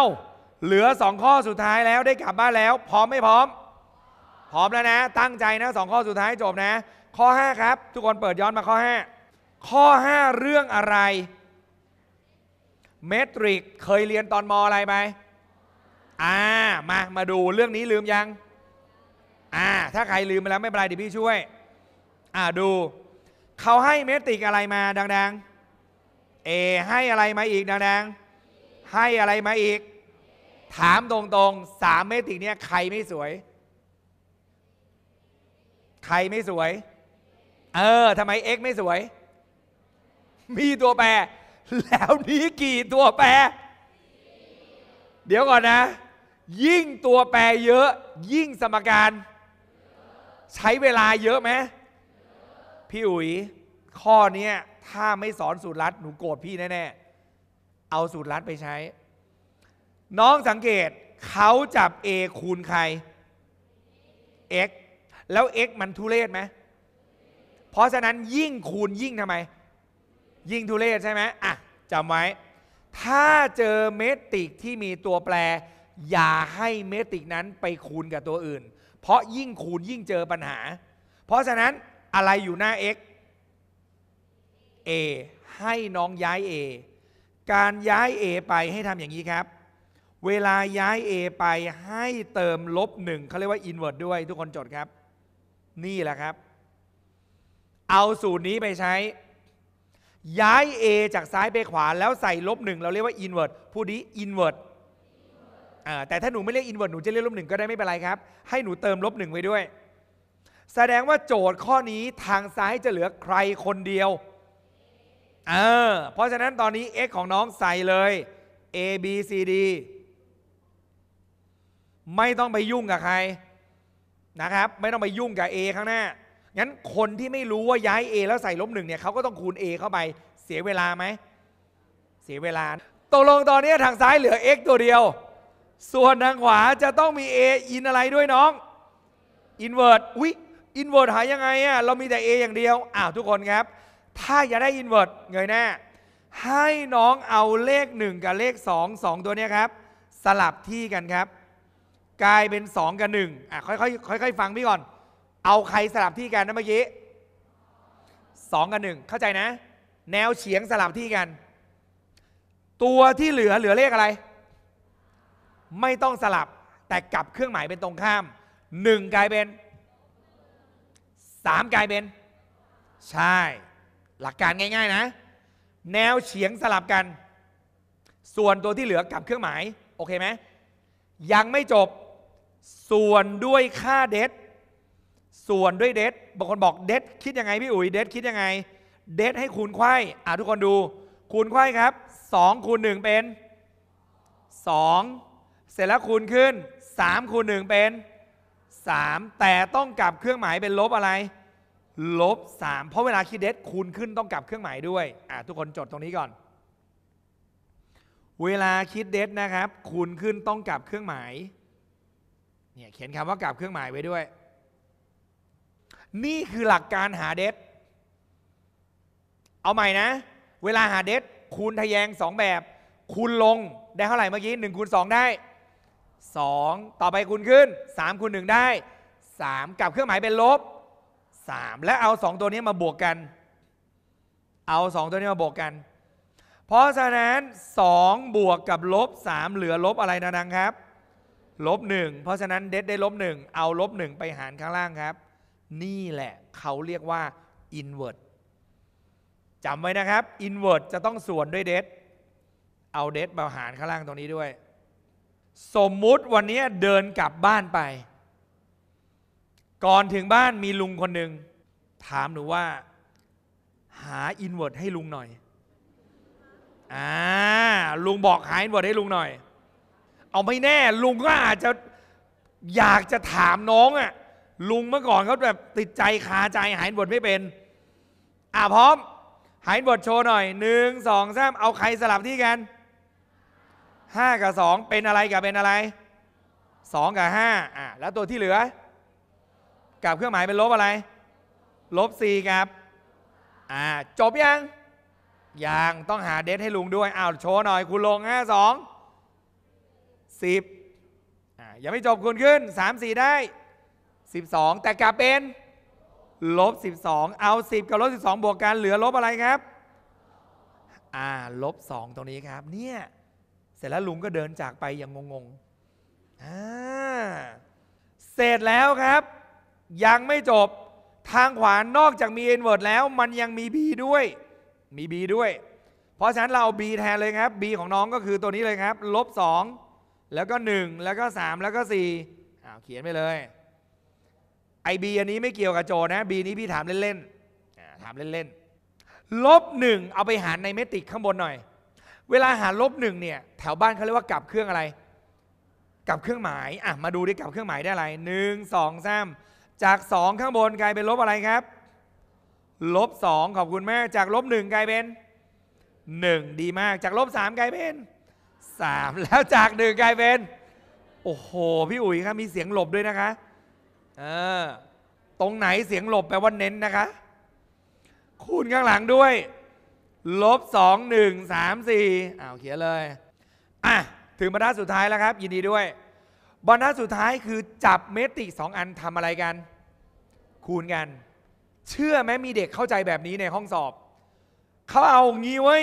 าเหลือสองข้อสุดท้ายแล้วได้กลับบ้านแล้ว พร้อมไม่พร้อม พร้อมแล้วนะ ตั้งใจนะสองข้อสุดท้ายจบนะ ข้อ 5 ครับ ทุกคนเปิดย้อนมาข้อ 5 ข้อ 5 เรื่องอะไร เมตริกเคยเรียนตอนมออะไรไหมอ่ามามาดูเรื่องนี้ลืมยังอ่าถ้าใครลืมไปแล้วไม่เป็นไรเดี๋ยวพี่ช่วย อ่าดูเขาให้เมตริกอะไรมาดังๆเอให้อะไรมาอีกดังๆให้อะไรมาอีกถามตรงๆ สามเมติกเนี่ยใครไม่สวย ใครไม่สวย เออ ทำไม x ไม่สวย มีตัวแปร แล้วนี้กี่ตัวแปรเดี๋ยวก่อนนะ ยิ่งตัวแปรเยอะ ยิ่งสมการ ใช้เวลาเยอะไหม พี่อุ๋ย ข้อนี้ถ้าไม่สอนสูตรลัดหนูโกรธพี่แน่ๆ เอาสูตรลัดไปใช้น้องสังเกต เขาจับ A คูณใคร x แล้ว x มันทุเรศไหม เพราะฉะนั้นยิ่งคูณยิ่งทำไม ยิ่งทุเรศใช่ไหมอ่ะจำไว้ ถ้าเจอเมตริกที่มีตัวแปร อย่าให้เมตริกนั้นไปคูณกับตัวอื่น เพราะยิ่งคูณยิ่งเจอปัญหา เพราะฉะนั้นอะไรอยู่หน้า x a ให้น้องย้าย a การย้าย a ไปให้ทำอย่างนี้ครับเวลาย้าย A ไปให้เติมลบหนึ่งเขาเรียกว่าอินเวอร์ด้วย ทุกคนจดครับ นี่แหละครับ เอาสูตรนี้ไปใช้ ย้าย A จากซ้ายไปขวาแล้วใส่ลบหนึ่งเราเรียกว่าอินเวอร์ผู้นี้อินเวอร์แต่ถ้าหนูไม่เรียกอินเวอร์หนูจะเรียกลบหนึ่งก็ได้ไม่เป็นไรครับ ให้หนูเติมลบหนึ่งไว้ด้วยแสดงว่าโจทย์ข้อนี้ทางซ้ายจะเหลือใครคนเดียวเออเพราะฉะนั้นตอนนี้ x ของน้องใส่เลย a b c d ไม่ต้องไปยุ่งกับใครนะครับ ไม่ต้องไปยุ่งกับ A ข้างหน้างั้นคนที่ไม่รู้ว่าย้าย A แล้วใส่ลบหนึ่งเนี่ยเขาก็ต้องคูณ A เข้าไปเสียเวลาไหมเสียเวลาตกลงตอนนี้ทางซ้ายเหลือ x ตัวเดียว ส่วนทางขวาจะต้องมี A อินอะไรด้วยน้อง invert อุ๊ย invert หายยังไงอะเรามีแต่ A อย่างเดียวอ้าวทุกคนครับ ถ้าอยากได้ invert เงยหน้าให้น้องเอาเลข 1 กับเลข 2 2 ตัวนี้ครับ สลับที่กันครับกลายเป็น 2 กับ1อ่ะค่อยๆค่อยๆฟังพี่ก่อน เอาใครสลับที่กันนะเมื่อกี้สองกับหนึ่งเข้าใจนะ แนวเฉียงสลับที่กัน ตัวที่เหลือเหลือเลขอะไร ไม่ต้องสลับแต่กลับเครื่องหมายเป็นตรงข้ามหนึ่งกลายเป็นสามกลายเป็น ใช่ หลักการง่ายๆนะ แนวเฉียงสลับกัน ส่วนตัวที่เหลือกลับเครื่องหมาย โอเคไหมยังไม่จบส่วนด้วยค่าเดทส่วนด้วยเดทบางคนบอกเดทคิดยังไงพี่อุ๋ยเดทคิดยังไง เดทให้คูณไข่อ่ะทุกคนดู คูณไข่ครับ2 คูณ1เป็น 2 เสร็จแล้วคูณขึ้น 3 คูณ1เป็น 3 แต่ต้องกลับเครื่องหมายเป็นลบอะไร ลบ3เพราะเวลาคิดเดทคูณขึ้นต้องกลับเครื่องหมายด้วย อ่ะทุกคนจดตรงนี้ก่อน เวลาคิดเดทนะครับ คูณขึ้นต้องกลับเครื่องหมายเนี่ยเขียนคำว่ากลับเครื่องหมายไว้ด้วย นี่คือหลักการหาเดทเอาใหม่นะ เวลาหาเดทคูณทะแยงสองแบบคูณลงได้เท่าไหร่เมื่อกี้1คูณ2ได้ 2 ต่อไปคูณขึ้น3คูณ1ได้ 3 กลับเครื่องหมายเป็นลบ 3 และเอา 2 ตัวนี้มาบวกกัน เอา 2 ตัวนี้มาบวกกัน เพราะฉะนั้น2บวกกับลบ 3 เหลือลบอะไรนะนังครับลบหนึ่ง เพราะฉะนั้นเดดได้ลบหนึ่ง เอาลบหนึ่งไปหารข้างล่างครับ นี่แหละเขาเรียกว่า invert จำไว้นะครับ invert จะต้องส่วนด้วยเดดเอาเดดมาหารข้างล่างตรงนี้ด้วย สมมุติวันนี้เดินกลับบ้านไป ก่อนถึงบ้านมีลุงคนหนึ่ง ถามหนูว่า หา invert ให้ลุงหน่อย อ่าลุงบอกหา invert ให้ลุงหน่อยเอาไม่แน่ ลุงก็อาจจะอยากจะถามน้องอะ่ะลุงเมื่อก่อนเขาแบบติดใจคาใจ หายบทไม่เป็น อ่ะพร้อม หายบทโชว์หน่อยหนึ่งสองสามเอาใครสลับที่กันห้ากับสองเป็นอะไรกับเป็นอะไรสองกับห้าอ่ะแล้วตัวที่เหลือ กับเครื่องหมายเป็นลบอะไร ลบสี่ครับอ่าจบยัง ยังต้องหาเดทให้ลุงด้วยอ้าวโชว์หน่อย คุณลงห้าสองสิบยังไม่จบคูณขึ้น 3 4 ได้ 12 แต่กลับเป็น ลบ12เอา 10 กับลบ12 บวกกัน เหลือลบอะไรครับอ่าลบ2ตรงนี้ครับ เนี่ย เสร็จแล้วลุงก็เดินจากไปอย่างงงๆอเสร็จแล้วครับ ยังไม่จบ ทางขวา นอกจากมีน n v e r s e แล้ว มันยังมี b ด้วย มี b ด้วย เพราะฉะนั้นเราเอา b แทนเลยครับ b ของน้องก็คือตัวนี้เลยครับ ลบ2แล้วก็ 1 แล้วก็ 3 แล้วก็4อ้าวเขียนไปเลยไอบีอันนี้ไม่เกี่ยวกับโจนะบีนี้พี่ถามเล่นๆถามเล่นๆลบหนึ่งเอาไปหารในเมตริกข้างบนหน่อย เวลาหารลบหนึ่งเนี่ยแถวบ้านเขาเรียกว่ากับเครื่องอะไรกับเครื่องหมายอ่ะมาดูดิกับเครื่องหมายได้อะไรหนึ่งสองสามจากสองข้างบนกลายเป็นลบอะไรครับลบสองขอบคุณแม่จากลบหนึ่งกลายเป็นหนึ่งดีมากจากลบสามกลายเป็นสามแล้วจากหนึ่งกลายเป็น โอ้โห พี่อุ๋ยครับมีเสียงหลบด้วยนะคะเออตรงไหนเสียงหลบแปลว่าเน้นนะคะ คูณข้างหลังด้วย ลบสสองงหนึ่ามสี่อ้าวเขียนเลยอ่ะถึงบรรทัดสุดท้ายแล้วครับ ยินดีด้วย บรรทัดสุดท้ายคือจับเมตริกสอันทำอะไรกัน คูณกัน เชื่อไหมมีเด็กเข้าใจแบบนี้ในห้องสอบ เขาเอางี้ไว้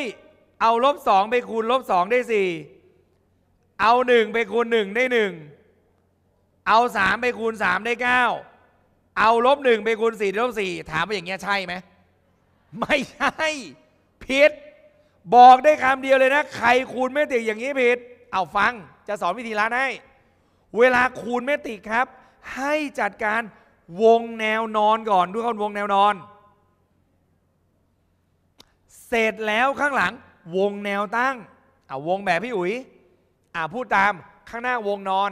เอาลบสองไปคูณลบสองได้สี่เอาหนึ่งไปคูณหนึ่งได้หนึ่ง เอาสามไปคูณสามได้เก้าเอาลบหนึ่งไปคูณสี่ได้ลบสี่ถามว่าอย่างเงี้ยใช่ไหม ไม่ใช่ผิดบอกได้คำเดียวเลยนะ ใครคูณเมตริกอย่างนี้ผิด เอาฟัง จะสอนวิธีละให้ เวลาคูณเมตริกครับ ให้จัดการวงแนวนอนก่อนด้วยคำวงแนวนอน เสร็จแล้วข้างหลังวงแนวตั้ง อ่าวงแบบพี่อุ๋ย อ่าพูดตาม ข้างหน้าวงนอน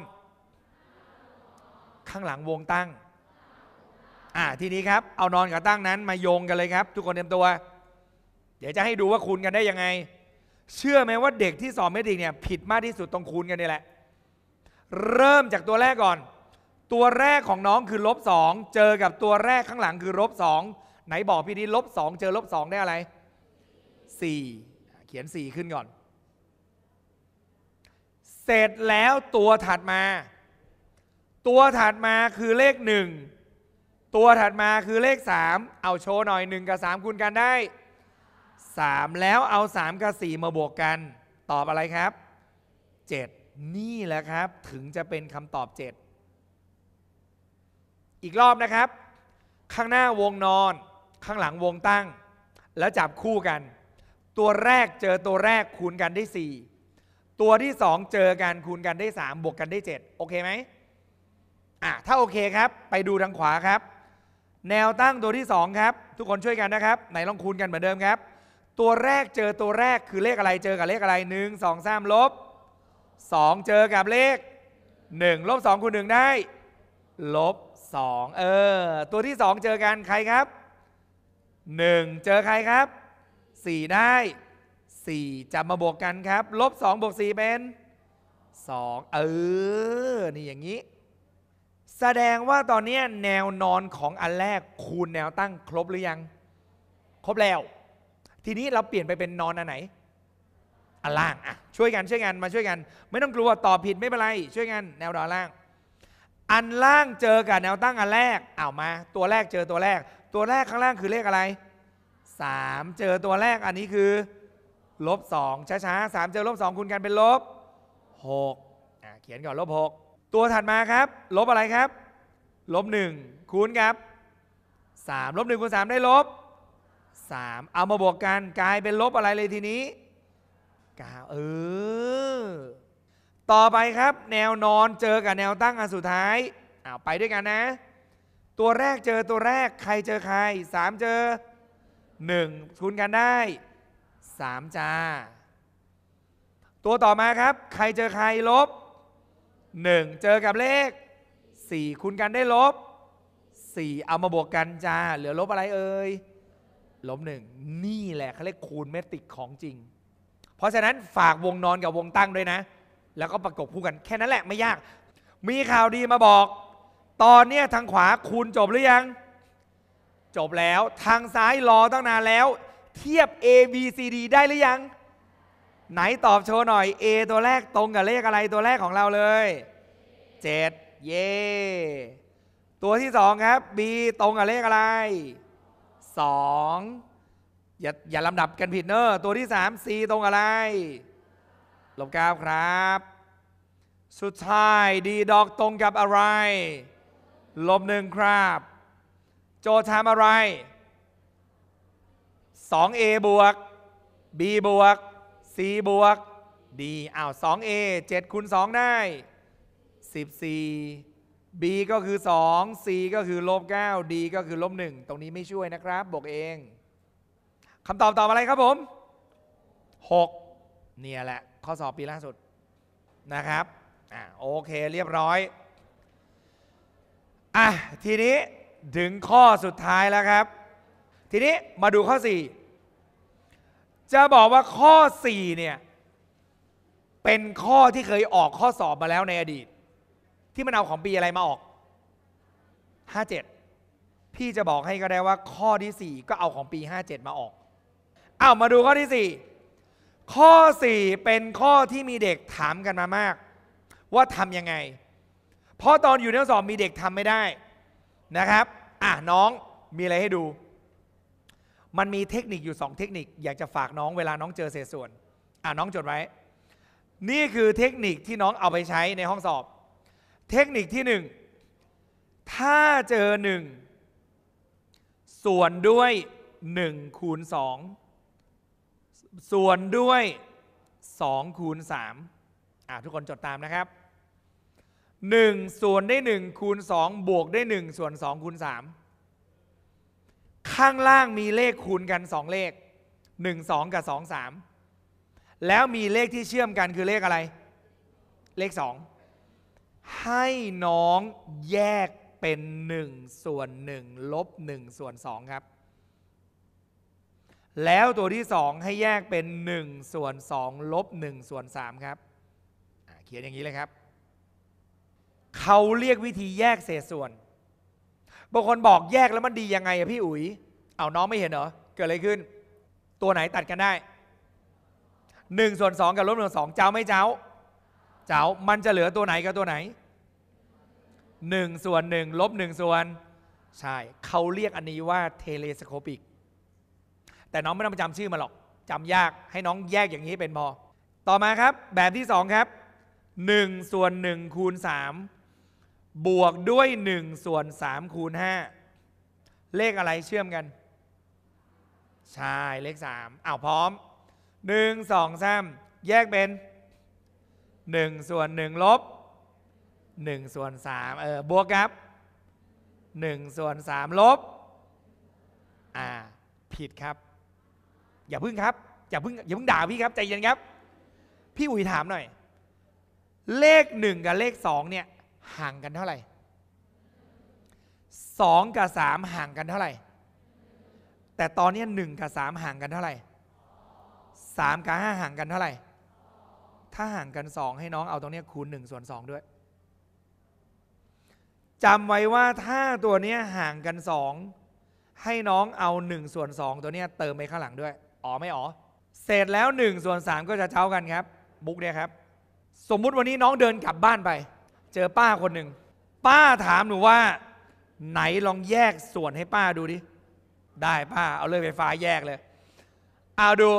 ข้างหลังวงตั้ง อ่าทีนี้ครับเอานอนกับตั้งนั้น มาโยงกันเลยครับ ทุกคนเตรียมตัว เดี๋ยวจะให้ดูว่าคูณกันได้ยังไง เชื่อไหมว่าเด็กที่สอบเม่ริกเนี่ยผิดมากที่สุดตรงคูณกันนี่แหละ เริ่มจากตัวแรกก่อน ตัวแรกของน้องคือลบสอง เจอกับตัวแรกข้างหลังคือลบสอง ไหนบอกพี่ดิลบสองเจอลบสองได้อะไรสี่ขียน 4 ขึ้นก่อน เสร็จแล้วตัวถัดมา ตัวถัดมาคือเลข 1 ตัวถัดมาคือเลข 3 เอาโชว์หน่อย 1 กับ 3 คูณกันได้ 3 แล้วเอา 3 กับ 4 มาบวกกัน ตอบอะไรครับ 7 นี่แหละครับถึงจะเป็นคำตอบ 7 อีกรอบนะครับ ข้างหน้าวงนอนข้างหลังวงตั้ง แล้วจับคู่กันตัวแรกเจอตัวแรกคูณกันได้ 4 ตัวที่ 2 เจอกันคูณกันได้ 3 บวกกันได้ 7 โอเคไหมอ่ะถ้าโอเคครับ ไปดูทางขวาครับ แนวตั้งตัวที่ 2 ครับ ทุกคนช่วยกันนะครับ ไหนลองคูณกันเหมือนเดิมครับ ตัวแรกเจอตัวแรกคือเลขอะไรเจอกับเลขอะไร 1 2 3 ลบ 2 เจอกับเลข1ลบ2คูณ1ได้ลบ2เออตัวที่ 2 เจอกันใครครับ 1 เจอใครครับ4ได้ 4จับมาบวกกันครับลบ2บวก4เป็น2เออนี่อย่างนี้ แสดงว่าตอนนี้แนวนอนของอันแรกคูณแนวตั้ง ครบหรือยัง ครบแล้ว ทีนี้เราเปลี่ยนไปเป็นนอนอันไหน อันล่างอ่ะช่วยกันช่วยกันมาช่วยกัน ไม่ต้องกลัวตอบผิดไม่เป็นไรช่วยกัน แนวนอนล่าง อันล่างเจอกับแนวตั้งอันแรกเอามาตัวแรกเจอตัวแรก ตัวแรกข้างล่างคือเลขอะไร3 เจอตัวแรกอันนี้คือลบ2ช้าๆ3เจอลบ2คูณกันเป็นลบ6เขียนก่อนลบ6ตัวถัดมาครับ ลบอะไรครับลบ 1 คูณครับ3ลบ1คูณ 3 ได้ลบ 3 เอามาบวกกันกลายเป็นลบอะไรเลยทีนี้กาเออต่อไปครับ แนวนอนเจอกับแนวตั้งอันสุดท้ายอ้าวไปด้วยกันนะ ตัวแรกเจอตัวแรกใครเจอใคร 3 เจอหนึ่งคูณกันได้สามจ้าตัวต่อมาครับ ใครเจอใครลบหนึ่งเจอกับเลขสี่คูณกันได้ลบสี่เอามาบวกกันจ้าเหลือลบอะไรเอ่ยลบหนึ่งนี่แหละเขาเรียกคูณเมตริกของจริง เพราะฉะนั้นฝากวงนอนกับวงตั้งด้วยนะ แล้วก็ประกบคู่กันแค่นั้นแหละ ไม่ยาก มีข่าวดีมาบอก ตอนนี้ทางขวาคูณจบหรือยังจบแล้วทางซ้ายรอตั้งนานแล้ว เทียบ A B C D ได้หรือยัง ไหนตอบโชว์หน่อย A ตัวแรกตรงกับเลขอะไรตัวแรกของเราเลย 7 เย่ตัวที่ 2 ครับ B ตรงกับเลขอะไร 2 อย่าอย่าลำดับกันผิดเนอะตัวที่ 3 C ตรงอะไรลบเก้าครับ สุดท้าย D ดอกตรงกับอะไรลบหนึ่งครับโจทำอะไร 2a บวก b บวก c บวก d อ้าว 2a 7 คูณ 2 ได้ 14 b ก็คือ 2 c ก็คือ ลบ 9 d ก็คือ ลบ 1 ตรงนี้ไม่ช่วยนะครับ บวกเอง คำตอบ ตอบอะไรครับผม 6 เนี่ยแหละ ข้อสอบปีล่าสุดนะครับอ่ะโอเคเรียบร้อยอ่ะทีนี้ถึงข้อสุดท้ายแล้วครับ ทีนี้มาดูข้อ 4 จะบอกว่าข้อ4เนี่ยเป็นข้อที่เคยออกข้อสอบมาแล้วในอดีต ที่มันเอาของปีอะไรมาออก 57 พี่จะบอกให้ก็ได้ว่าข้อที่ 4ก็เอาของปี57มาออกเอามาดูข้อที่ 4 ข้อ 4 เป็นข้อที่มีเด็กถามกันมามาก ว่าทำยังไง เพราะตอนอยู่ในข้อสอบมีเด็กทำไม่ได้นะครับอ่ะน้องมีอะไรให้ดู มันมีเทคนิคอยู่ 2 เทคนิคอยากจะฝากน้องเวลาน้องเจอเศษส่วน อ่ะน้องจดไว้ นี่คือเทคนิคที่น้องเอาไปใช้ในห้องสอบ เทคนิคที่ 1 ถ้าเจอ 1 ส่วนด้วย 1 คูณ 2 ส่วนด้วย 2 คูณ3อ่ะทุกคนจดตามนะครับ1ส่วนได้1คูณ2บวกได้1ส่วน2คูณ3ข้างล่างมีเลขคูณกัน 2 เลข 1 2 กับ 2 3 แล้วมีเลขที่เชื่อมกันคือเลขอะไร เลข 2 ให้น้องแยกเป็น1ส่วน1ลบ1ส่วน2ครับ แล้วตัวที่2ให้แยกเป็น1ส่วน2ลบ1ส่วน3ครับเขียนอย่างนี้เลยครับเขาเรียกวิธีแยกเศษส่วน บางคนบอกแยกแล้วมันดียังไงอะพี่อุ๋ย เอาน้องไม่เห็นเหรอ เกิดอะไรขึ้น ตัวไหนตัดกันได้หนึ่งส่วนสองกับลบหนึ่งสองเจ้าไม่เจ้า เจ้า มันจะเหลือตัวไหนกับตัวไหนหนึ่งส่วนหนึ่งลบหนึ่งส่วนใช่ เขาเรียกอันนี้ว่าเทเลสโคปิก แต่น้องไม่ต้องจำชื่อมาหรอก จำยากให้น้องแยกอย่างนี้เป็นพอ ต่อมาครับ แบบที่สองครับหนึ่งส่วนหนึ่งคูณสามบวกด้วย 1 ส่วน 3 คูณ 5 เลขอะไรเชื่อมกันใช่เลข3อ้าวพร้อม 1 2 3 แยกเป็น 1 ส่วน 1 ลบ 1 ส่วน3เออ บวกกับ 1 ส่วน 3 ลบอ่า ผิดครับ อย่าพึ่งครับ อย่าพึ่งอย่าพึ่งด่าพี่ครับ ใจเย็นครับ พี่อุ๋ยถามหน่อย เลข 1 กับเลข2เนี่ยห่างกันเท่าไหร่สองกับสามห่างกันเท่าไหร่ แต่ตอนนี้หนึ่งกับสามห่างกันเท่าไหร่สามกับห้าห่างกันเท่าไหร่ถ้าห่างกันสองให้น้องเอาตรงนี้คูณหนึ่งส่วนสองด้วยจำไว้ว่าถ้าตัวนี้ห่างกันสองให้น้องเอาหนึ่งส่วนสองตัวนี้เติมไปข้างหลังด้วย อ๋อไม่อ๋อ เสร็จแล้วหนึ่งส่วนสามก็จะเท่ากันครับ บุ๊กเนี่ยครับ สมมุติวันนี้น้องเดินกลับบ้านไปเจอป้าคนหนึ่ง ป้าถามหนูว่า ไหนลองแยกส่วนให้ป้าดูดิ ได้ป้า เอาเลยไฟฟ้าแยกเลย เอาดู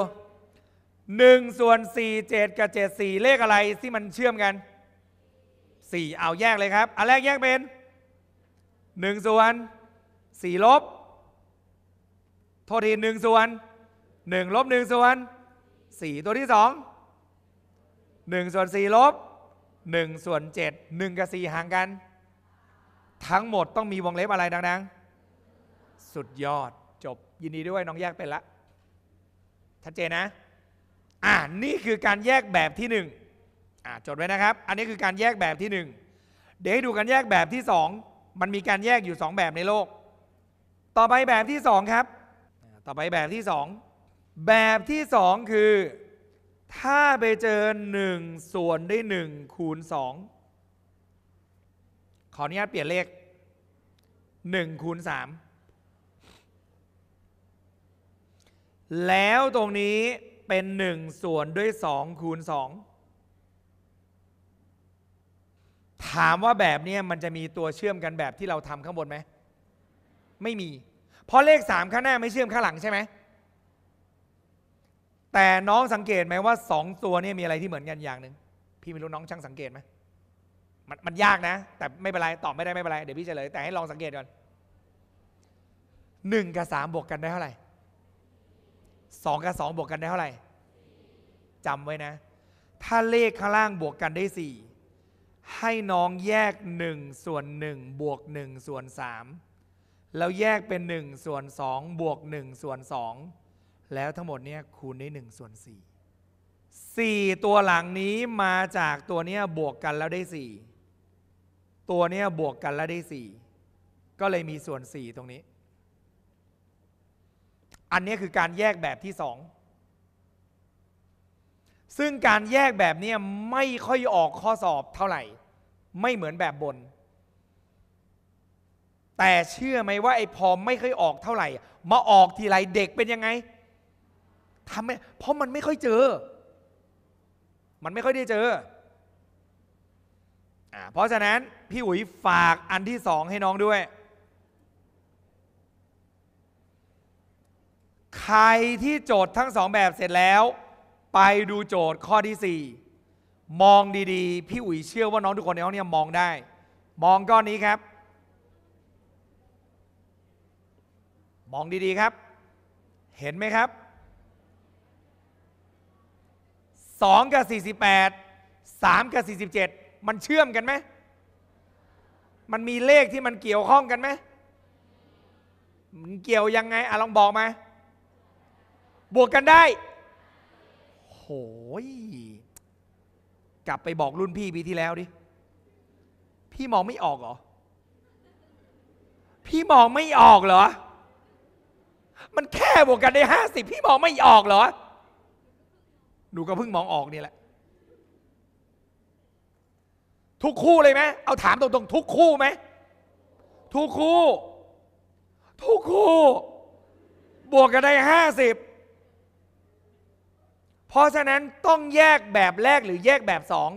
หนึ่งส่วนสี่เจ็ดกับเจ็ดสี่เลขอะไรที่มันเชื่อมกันสี่เอาแยกเลยครับอันแรกแยกเป็นหนึ่งส่วนสี่ลบโทษทีหนึ่งส่วนหนึ่งลบหนึ่งส่วนสี่ตัวที่สองหนึ่งส่วนสี่ลบหนึ่งส่วนเจ็ดหนึ่งกับสี่ห่างกัน ทั้งหมดต้องมีวงเล็บอะไรดัง ๆ สุดยอดจบยินดีด้วยน้องแยกเป็นละชัดเจนนะอ่านี่คือการแยกแบบที่หงอ่าจดไว้นะครับ อันนี้คือการแยกแบบที่หนึ่งเดี๋ยวให้ดูการแยกแบบที่สองมันมีการแยกอยู่สองแบบในโลก ต่อไปแบบที่สองครับ ต่อไปแบบที่สองแบบที่สองคือถ้าไปเจอหนึ่งส่วนได้หนึ่งคูณสองขออนุญาตเปลี่ยนเลขหนึ่งคูณสามแล้วตรงนี้เป็นหนึ่งส่วนด้วยสองคูณสองถามว่าแบบนี้มันจะมีตัวเชื่อมกันแบบที่เราทำข้างบนไหมไม่มี เพราะเลขสามข้างหน้าไม่เชื่อมข้างหลังใช่ไหมแต่น้องสังเกตไหมว่าสองตัวนี้มีอะไรที่เหมือนกันอย่างหนึ่งพี่ไม่รู้น้องช่างสังเกตไหมมันยากนะ แต่ไม่เป็นไรตอบไม่ได้ไม่เป็นไร เดี๋ยวพี่จะเลยแต่ให้ลองสังเกตก่อนหนึ่งกับสามบวกกันได้เท่าไหร่สองกับสองบวกกันได้เท่าไหร่จำไว้นะ ถ้าเลขข้างล่างบวกกันได้สี่ให้น้องแยกหนึ่งส่วนหนึ่งบวกหนึ่งส่วนสามแล้วแยกเป็นหนึ่งส่วนสองบวกหนึ่งส่วนสองแล้วทั้งหมดเนี่ยคูณได้1ส่วน4 4 ตัวหลังนี้มาจากตัวเนี้ยบวกกันแล้วได้4ตัวเนี้ยบวกกันแล้วได้4ก็เลยมีส่วน4ตรงนี้ อันนี้คือการแยกแบบที่ 2 ซึ่งการแยกแบบนี้ไม่ค่อยออกข้อสอบเท่าไหร่ ไม่เหมือนแบบบน แต่เชื่อไหมว่าไอ้พอไม่ค่อยออกเท่าไหร่ มาออกทีไรเด็กเป็นยังไงทำไม่เพราะมันไม่ค่อยเจอ มันไม่ค่อยได้เจออเพราะฉะนั้นพี่อุ๋ยฝากอันที่สองให้น้องด้วย ใครที่โจทย์ทั้งสองแบบเสร็จแล้ว ไปดูโจทย์ข้อที่สี่มองดีๆ พี่อุ๋ยเชื่อว่าน้องทุกคนในห้องนี้มองได้ มองก้อนนี้ครับ มองดีๆครับ เห็นไหมครับ2กับ48 3กับ47 มันเชื่อมกันไหมมันมีเลขที่มันเกี่ยวข้องกันไหมมันเกี่ยวยังไงอะลองบอกมาบวกกันได้โหยกลับไปบอกรุ่นพี่ปีที่แล้วดิพี่มองไม่ออกเหรอ พี่มองไม่ออกเหรอ มันแค่บวกกันได้ห้าสิบพี่มองไม่ออกเหรอดนูก็เพิ่งมองออกนี่แหละ ทุกคู่เลยไหมเอาถามตรงๆ ทุกคู่ไหม ทุกคู่ ทุกคู่ บวกกันได้ห้าสิบเพราะฉะนั้นต้องแยกแบบแรกหรือแยกแบบสอง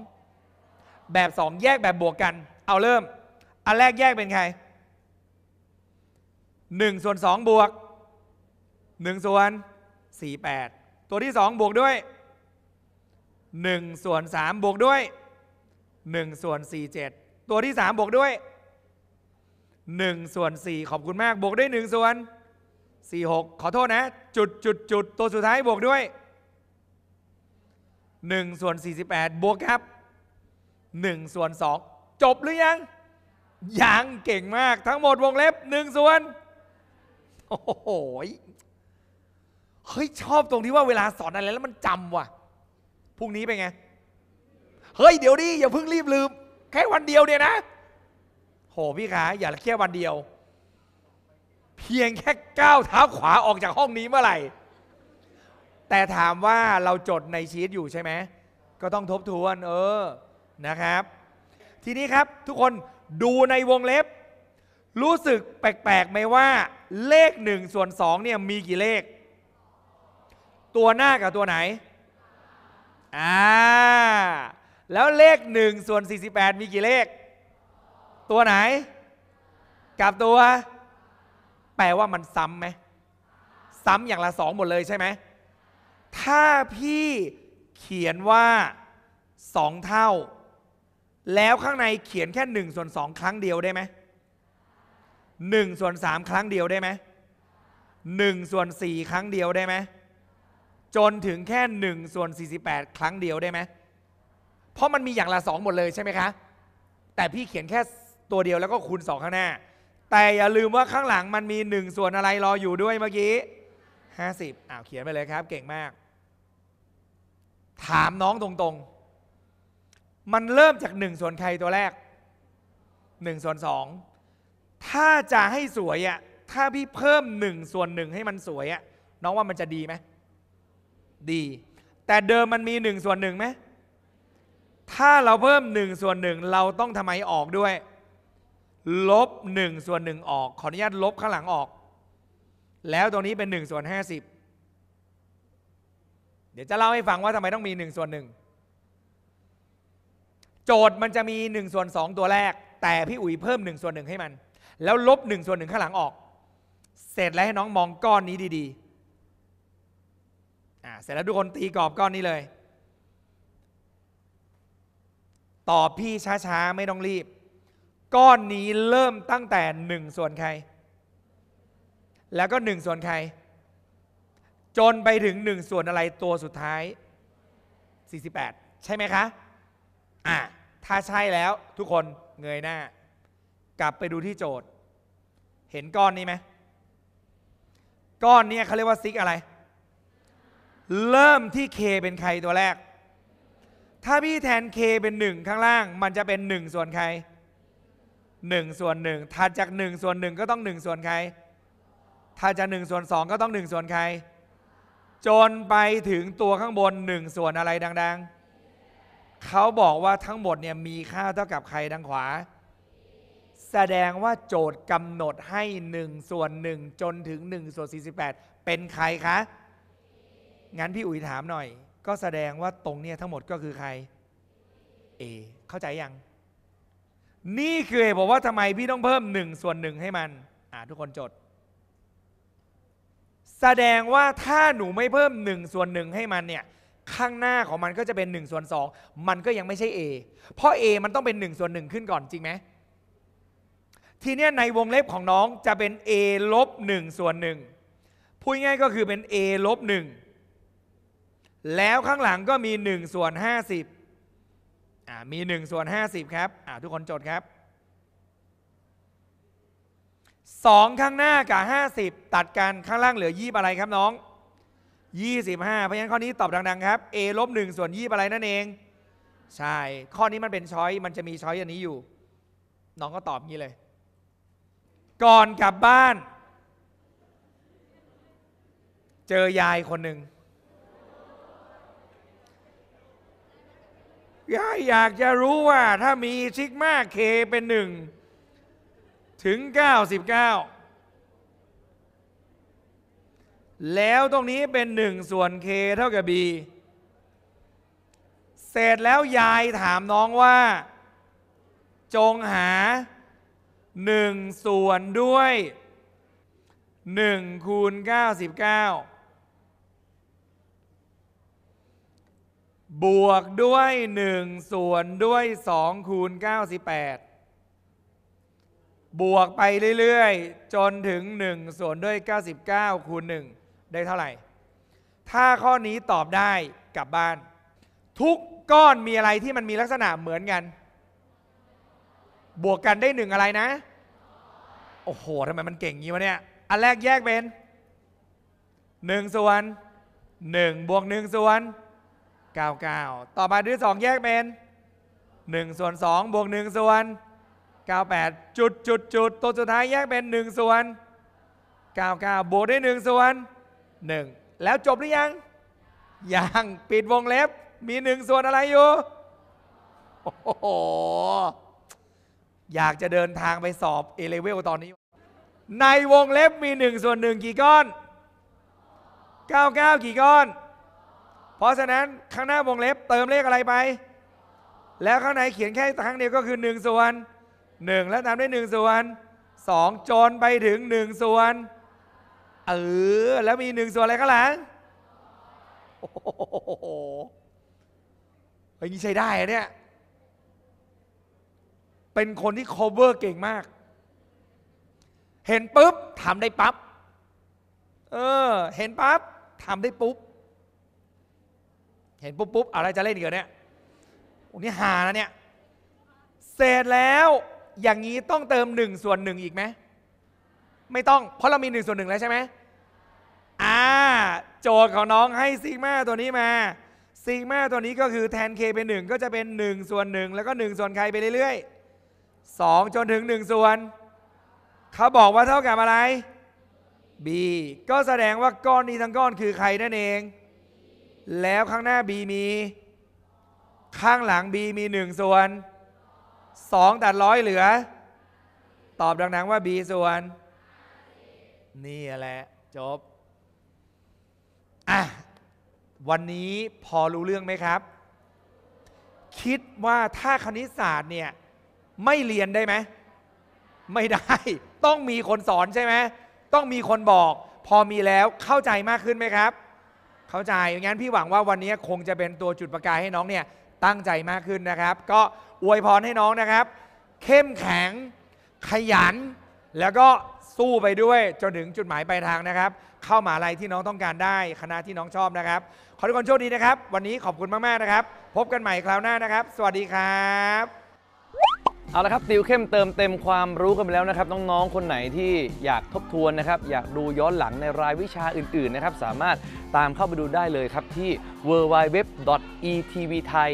แบบสองแยกแบบบวกกัน เอาเริ่ม อันแรกแยกเป็นใครหนึ่งส่วนสองบวกหนึ่งส่วนสี่แปดตัวที่สองบวกด้วย1ส่วน3บวกด้วย1ส่วน4 7 ตัวที่ 3บวกด้วย1ส่วน4ขอบคุณมากบวกด้วย1ส่วน4 6 ขอโทษนะ จุดจุดจุด ตัวสุดท้ายบวกด้วย1ส่วน48 บวกครับ1ส่วน2จบหรือยัง ยังเก่งมากทั้งหมดวงเล็บ1ส่วนโอ้โหเฮ้ย ชอบตรงที่ว่าเวลาสอนอะไรแล้วมันจำว่ะพรุ่งนี้เป็นไง เฮ้ยเดี๋ยวดิอย่าเพิ่งรีบลืม แค่วันเดียวเนี่ยนะ โหพี่ขาอย่าแค่วันเดียว เพียงแค่ก้าวเท้าขวาออกจากห้องนี้เมื่อไหร่ แต่ถามว่าเราจดในชีตอยู่ใช่ไหม ก็ต้องทบทวน เออนะครับ ทีนี้ครับทุกคนดูในวงเล็บ รู้สึกแปลกๆไหมว่า เลขหนึ่งส่วนสองเนี่ยมีกี่เลข ตัวหน้ากับตัวไหนอ่าแล้วเลข1ส่วน48 มีกี่เลข ตัวไหนกับตัว แปลว่ามันซ้ำไหม ซ้ำอย่างละสองหมดเลยใช่ไหมถ้าพี่เขียนว่าสองเท่า แล้วข้างในเขียนแค่1ส่วน2ครั้งเดียวได้ไหม1ส่วน3ครั้งเดียวได้ไหม1ส่วน4ครั้งเดียวได้ไหมจนถึงแค่1ส่วน48 ครั้งเดียวได้ไหม เพราะมันมีอย่างละ 2 หมดเลยใช่ไหมคะ แต่พี่เขียนแค่ตัวเดียวแล้วก็คูณ2 ข้างหน้า แต่อย่าลืมว่าข้างหลังมันมี 1 ส่วนอะไรรออยู่ด้วยเมื่อกี้ 50อ้าวเขียนไปเลยครับเก่งมาก ถามน้องตรงๆ มันเริ่มจาก 1 ส่วนใครตัวแรก1ส่วน2ถ้าจะให้สวยอะถ้าพี่เพิ่ม1ส่วนหนึ่งให้มันสวยอะน้องว่ามันจะดีไหมดีแต่เดิมมันมีหนึ่งส่วนหนึ่งไหมถ้าเราเพิ่มหนึ่งส่วนหนึ่งเราต้องทำไมออกด้วยลบหนึ่งส่วนหนึ่งออก ขออนุญาตลบข้างหลังออก แล้วตรงนี้เป็นหนึ่งส่วนห้าสิบเดี๋ยวจะเล่าให้ฟังว่าทำไมต้องมีหนึ่งส่วนหนึ่งโจทย์มันจะมีหนึ่งส่วนสองตัวแรก แต่พี่อุ๋ยเพิ่มหนึ่งส่วนหนึ่งให้มัน แล้วลบหนึ่งส่วนหนึ่งข้างหลังออก เสร็จแล้วให้น้องมองก้อนนี้ดี ๆอ่าเสร็จแล้วทุกคนตีกรอบก้อนนี้เลยตอบพี่ช้าๆ ไม่ต้องรีบ ก้อนนี้เริ่มตั้งแต่หนึ่งส่วนใคร แล้วก็หนึ่งส่วนใคร จนไปถึงหนึ่งส่วนอะไรตัวสุดท้าย 48 ใช่ไหมคะอ่าถ้าใช่แล้วทุกคนเงยหน้ากลับไปดูที่โจทย์ เห็นก้อนนี้ไหมก้อนนี้เขาเรียกว่าซิกอะไรเริ่มที่ k เป็นใครตัวแรก ถ้าพี่แทน k เป็น 1 ข้างล่าง มันจะเป็น 1 ส่วนใคร1ส่วน1ถัดจาก1ส่วน1ก็ต้อง1 ส่วนใคร ถ้าจาก1ส่วน2ก็ต้อง 1 ส่วนใคร จนไปถึงตัวข้างบน 1 ส่วนอะไรดัง ๆ เขาบอกว่าทั้งหมดเนี่ยมีค่าเท่ากับใครดังขวา แสดงว่าโจทย์กำหนดให้1ส่วน1จนถึง1ส่วน48 เป็นใครคะงั้นพี่อุ๋ยถามหน่อย ก็แสดงว่าตรงเนี้ยทั้งหมดก็คือใครเอเข้าใจยัง นี่คือเอบอกว่าทำไมพี่ต้องเพิ่มหนึ่งส่วนหนึ่งให้มันอ่าทุกคนจด แสดงว่าถ้าหนูไม่เพิ่มหนึ่งส่วนหนึ่งให้มันเนี่ย ข้างหน้าของมันก็จะเป็นหนึ่งส่วนสองมันก็ยังไม่ใช่ A เพราะ A มันต้องเป็นหนึ่งส่วนหนึ่งขึ้นก่อนจริงไหม ทีนี้ในวงเล็บของน้องจะเป็น A ลบหนึ่งส่วนหนึ่งพูดง่ายก็คือเป็น A ลบหนึ่งแล้วข้างหลังก็มี1ส่วน50อ่ามี1ส่วน50 ครับอ่าทุกคนจดครับ 2 ข้างหน้ากับ50 ตัดกัน ข้างล่างเหลือยี่อะไรครับน้อง 25 เพราะฉะนั้นข้อนี้ตอบดัง ๆครับ a ลบ1ส่วนยี่อะไรนั่นเอง ใช่ ข้อนี้มันเป็นช้อยมันจะมีช้อยอันนี้อยู่ น้องก็ตอบงี้เลย ก่อนกลับบ้าน เจอยายคนหนึ่งยายอยากจะรู้ว่าถ้ามีซิกมาเคเป็นหนึ่งถึง 99 แล้วตรงนี้เป็นหนึ่งส่วน k เท่ากับ b เสร็จแล้วยายถามน้องว่า จงหาหนึ่งส่วนด้วยหนึ่งคูณ 99บวกด้วย 1 ส่วนด้วย2คูณ98บวกไปเรื่อยๆ จนถึง 1 ส่วนด้วย 99คูณ1ได้เท่าไหร่ถ้าข้อนี้ตอบได้กลับบ้าน ทุกก้อนมีอะไรที่มันมีลักษณะเหมือนกัน บวกกันได้หนึ่งอะไรนะโอ้โหทำไมมันเก่งงี้วะเนี่ยอันแรกแยกเป็น1ส่วน1บวก1ส่วน99ต่อมาดืสอ2แยกเป็น1ส่วน2บวก1ส่วน98 จุดจุดจุดตัวสุดท้ายแยกเป็น1ส่วน99บวกด้วย1ส่วน 1 แล้วจบหรือยังยังปิดวงเล็บมี 1 ส่วนอะไรอยู่โอ้โหอยากจะเดินทางไปสอบเอเลเวลตอนนี้ ในวงเล็บมี1ส่วน1กี่ก้อน 99 กี่ก้อนเพราะฉะนั้นข้างหน้าวงเล็บ เติมเลขอะไรไป แล้วข้างในเขียนแค่ครั้งเดียวก็คือ 1 ส่วน 1 แล้วตามด้วย1ส่วน2จนไปถึง 1 ส่วน เออ แล้วมี 1 ส่วนอะไรข้างหลังโอ้โหอนี้ใช้ได้เนี่ย เป็นคนที่ cover เก่งมาก เห็นปุ๊บทำได้ปั๊บเออเห็นปั๊บทำได้ปุ๊บเห็นปุ๊บปุ๊บอะไรจะเล่นเกียวเนี่ยโอ้นี่หานะเนี่ย เสร็จแล้วอย่างนี้ต้องเติมหนึ่งส่วนหนึ่งอีกไหมไม่ต้อง เพราะเรามีหนึ่งส่วนหนึ่งแล้วใช่ไหมอ่าโจทย์ของน้องให้ซิกมาตัวนี้มาซิกมาตัวนี้ก็คือแทน k เป็นหนึ่งก็จะเป็นหนึ่งส่วนหนึ่งแล้วก็หนึ่งส่วนใครไปเรื่อยๆสองจนถึงหนึ่งส่วน เขาบอกว่าเท่ากับอะไร b ก็แสดงว่าก้อนนี้ทั้งก้อนคือใครนั่นเองแล้วข้างหน้า b มีข้างหลัง b มี 1 ส่วน2ตัดร้อยเหลือ ตอบดังนั้นว่า b ส่วน นี่แหละ จบอ่ะวันนี้พอรู้เรื่องไหมครับ คิดว่าถ้าคณิตศาสตร์เนี่ยไม่เรียนได้ไหม ไม่ได้ ต้องมีคนสอนใช่ไหมต้องมีคนบอก พอมีแล้วเข้าใจมากขึ้นไหมครับเข้าใจ งั้นพี่หวังว่าวันนี้คงจะเป็นตัวจุดประกายให้น้องเนี่ยตั้งใจมากขึ้นนะครับ ก็อวยพรให้น้องนะครับ เข้มแข็ง ขยัน แล้วก็สู้ไปด้วยจนถึงจุดหมายปลายทางนะครับ เข้ามาอะไรที่น้องต้องการได้คณะที่น้องชอบนะครับขอทุกคนโชคดีนะครับ วันนี้ขอบคุณมาก ๆ นะครับ พบกันใหม่คราวหน้านะครับ สวัสดีครับเอาละครับติวเข้มเติมเต็มความรู้กันไปแล้วนะครับน้องๆคนไหนที่อยากทบทวนนะครับ อยากดูย้อนหลังในรายวิชาอื่นๆนะครับ สามารถตามเข้าไปดูได้เลยครับที่ www.etvthai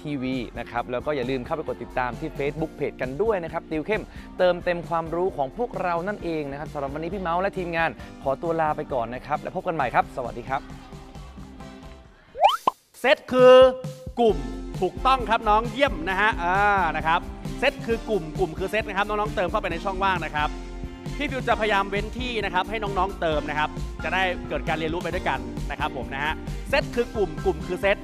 TV นะครับแล้วก็อย่าลืมเข้าไปกดติดตามที่ Facebook Page กันด้วยนะครับติวเข้มเติมเต็มความรู้ของพวกเรานั่นเองนะครับสำหรับวันนี้พี่เมาส์และทีมงาน ขอตัวลาไปก่อนนะครับ แล้วพบกันใหม่ครับ สวัสดีครับ เซตคือ กลุ่มถูกต้องครับน้องเยี่ยมนะฮะอ่านะครับเซตคือกลุ่มกลุ่มคือเซตนะครับน้องๆเติมเข้าไปในช่องว่างนะครับพี่ฟิวจะพยายามเว้นที่นะครับให้น้องๆเติมนะครับ จะได้เกิดการเรียนรู้ไปด้วยกันนะครับ ผมนะฮะเซตคือกลุ่มกลุ่มคือเซต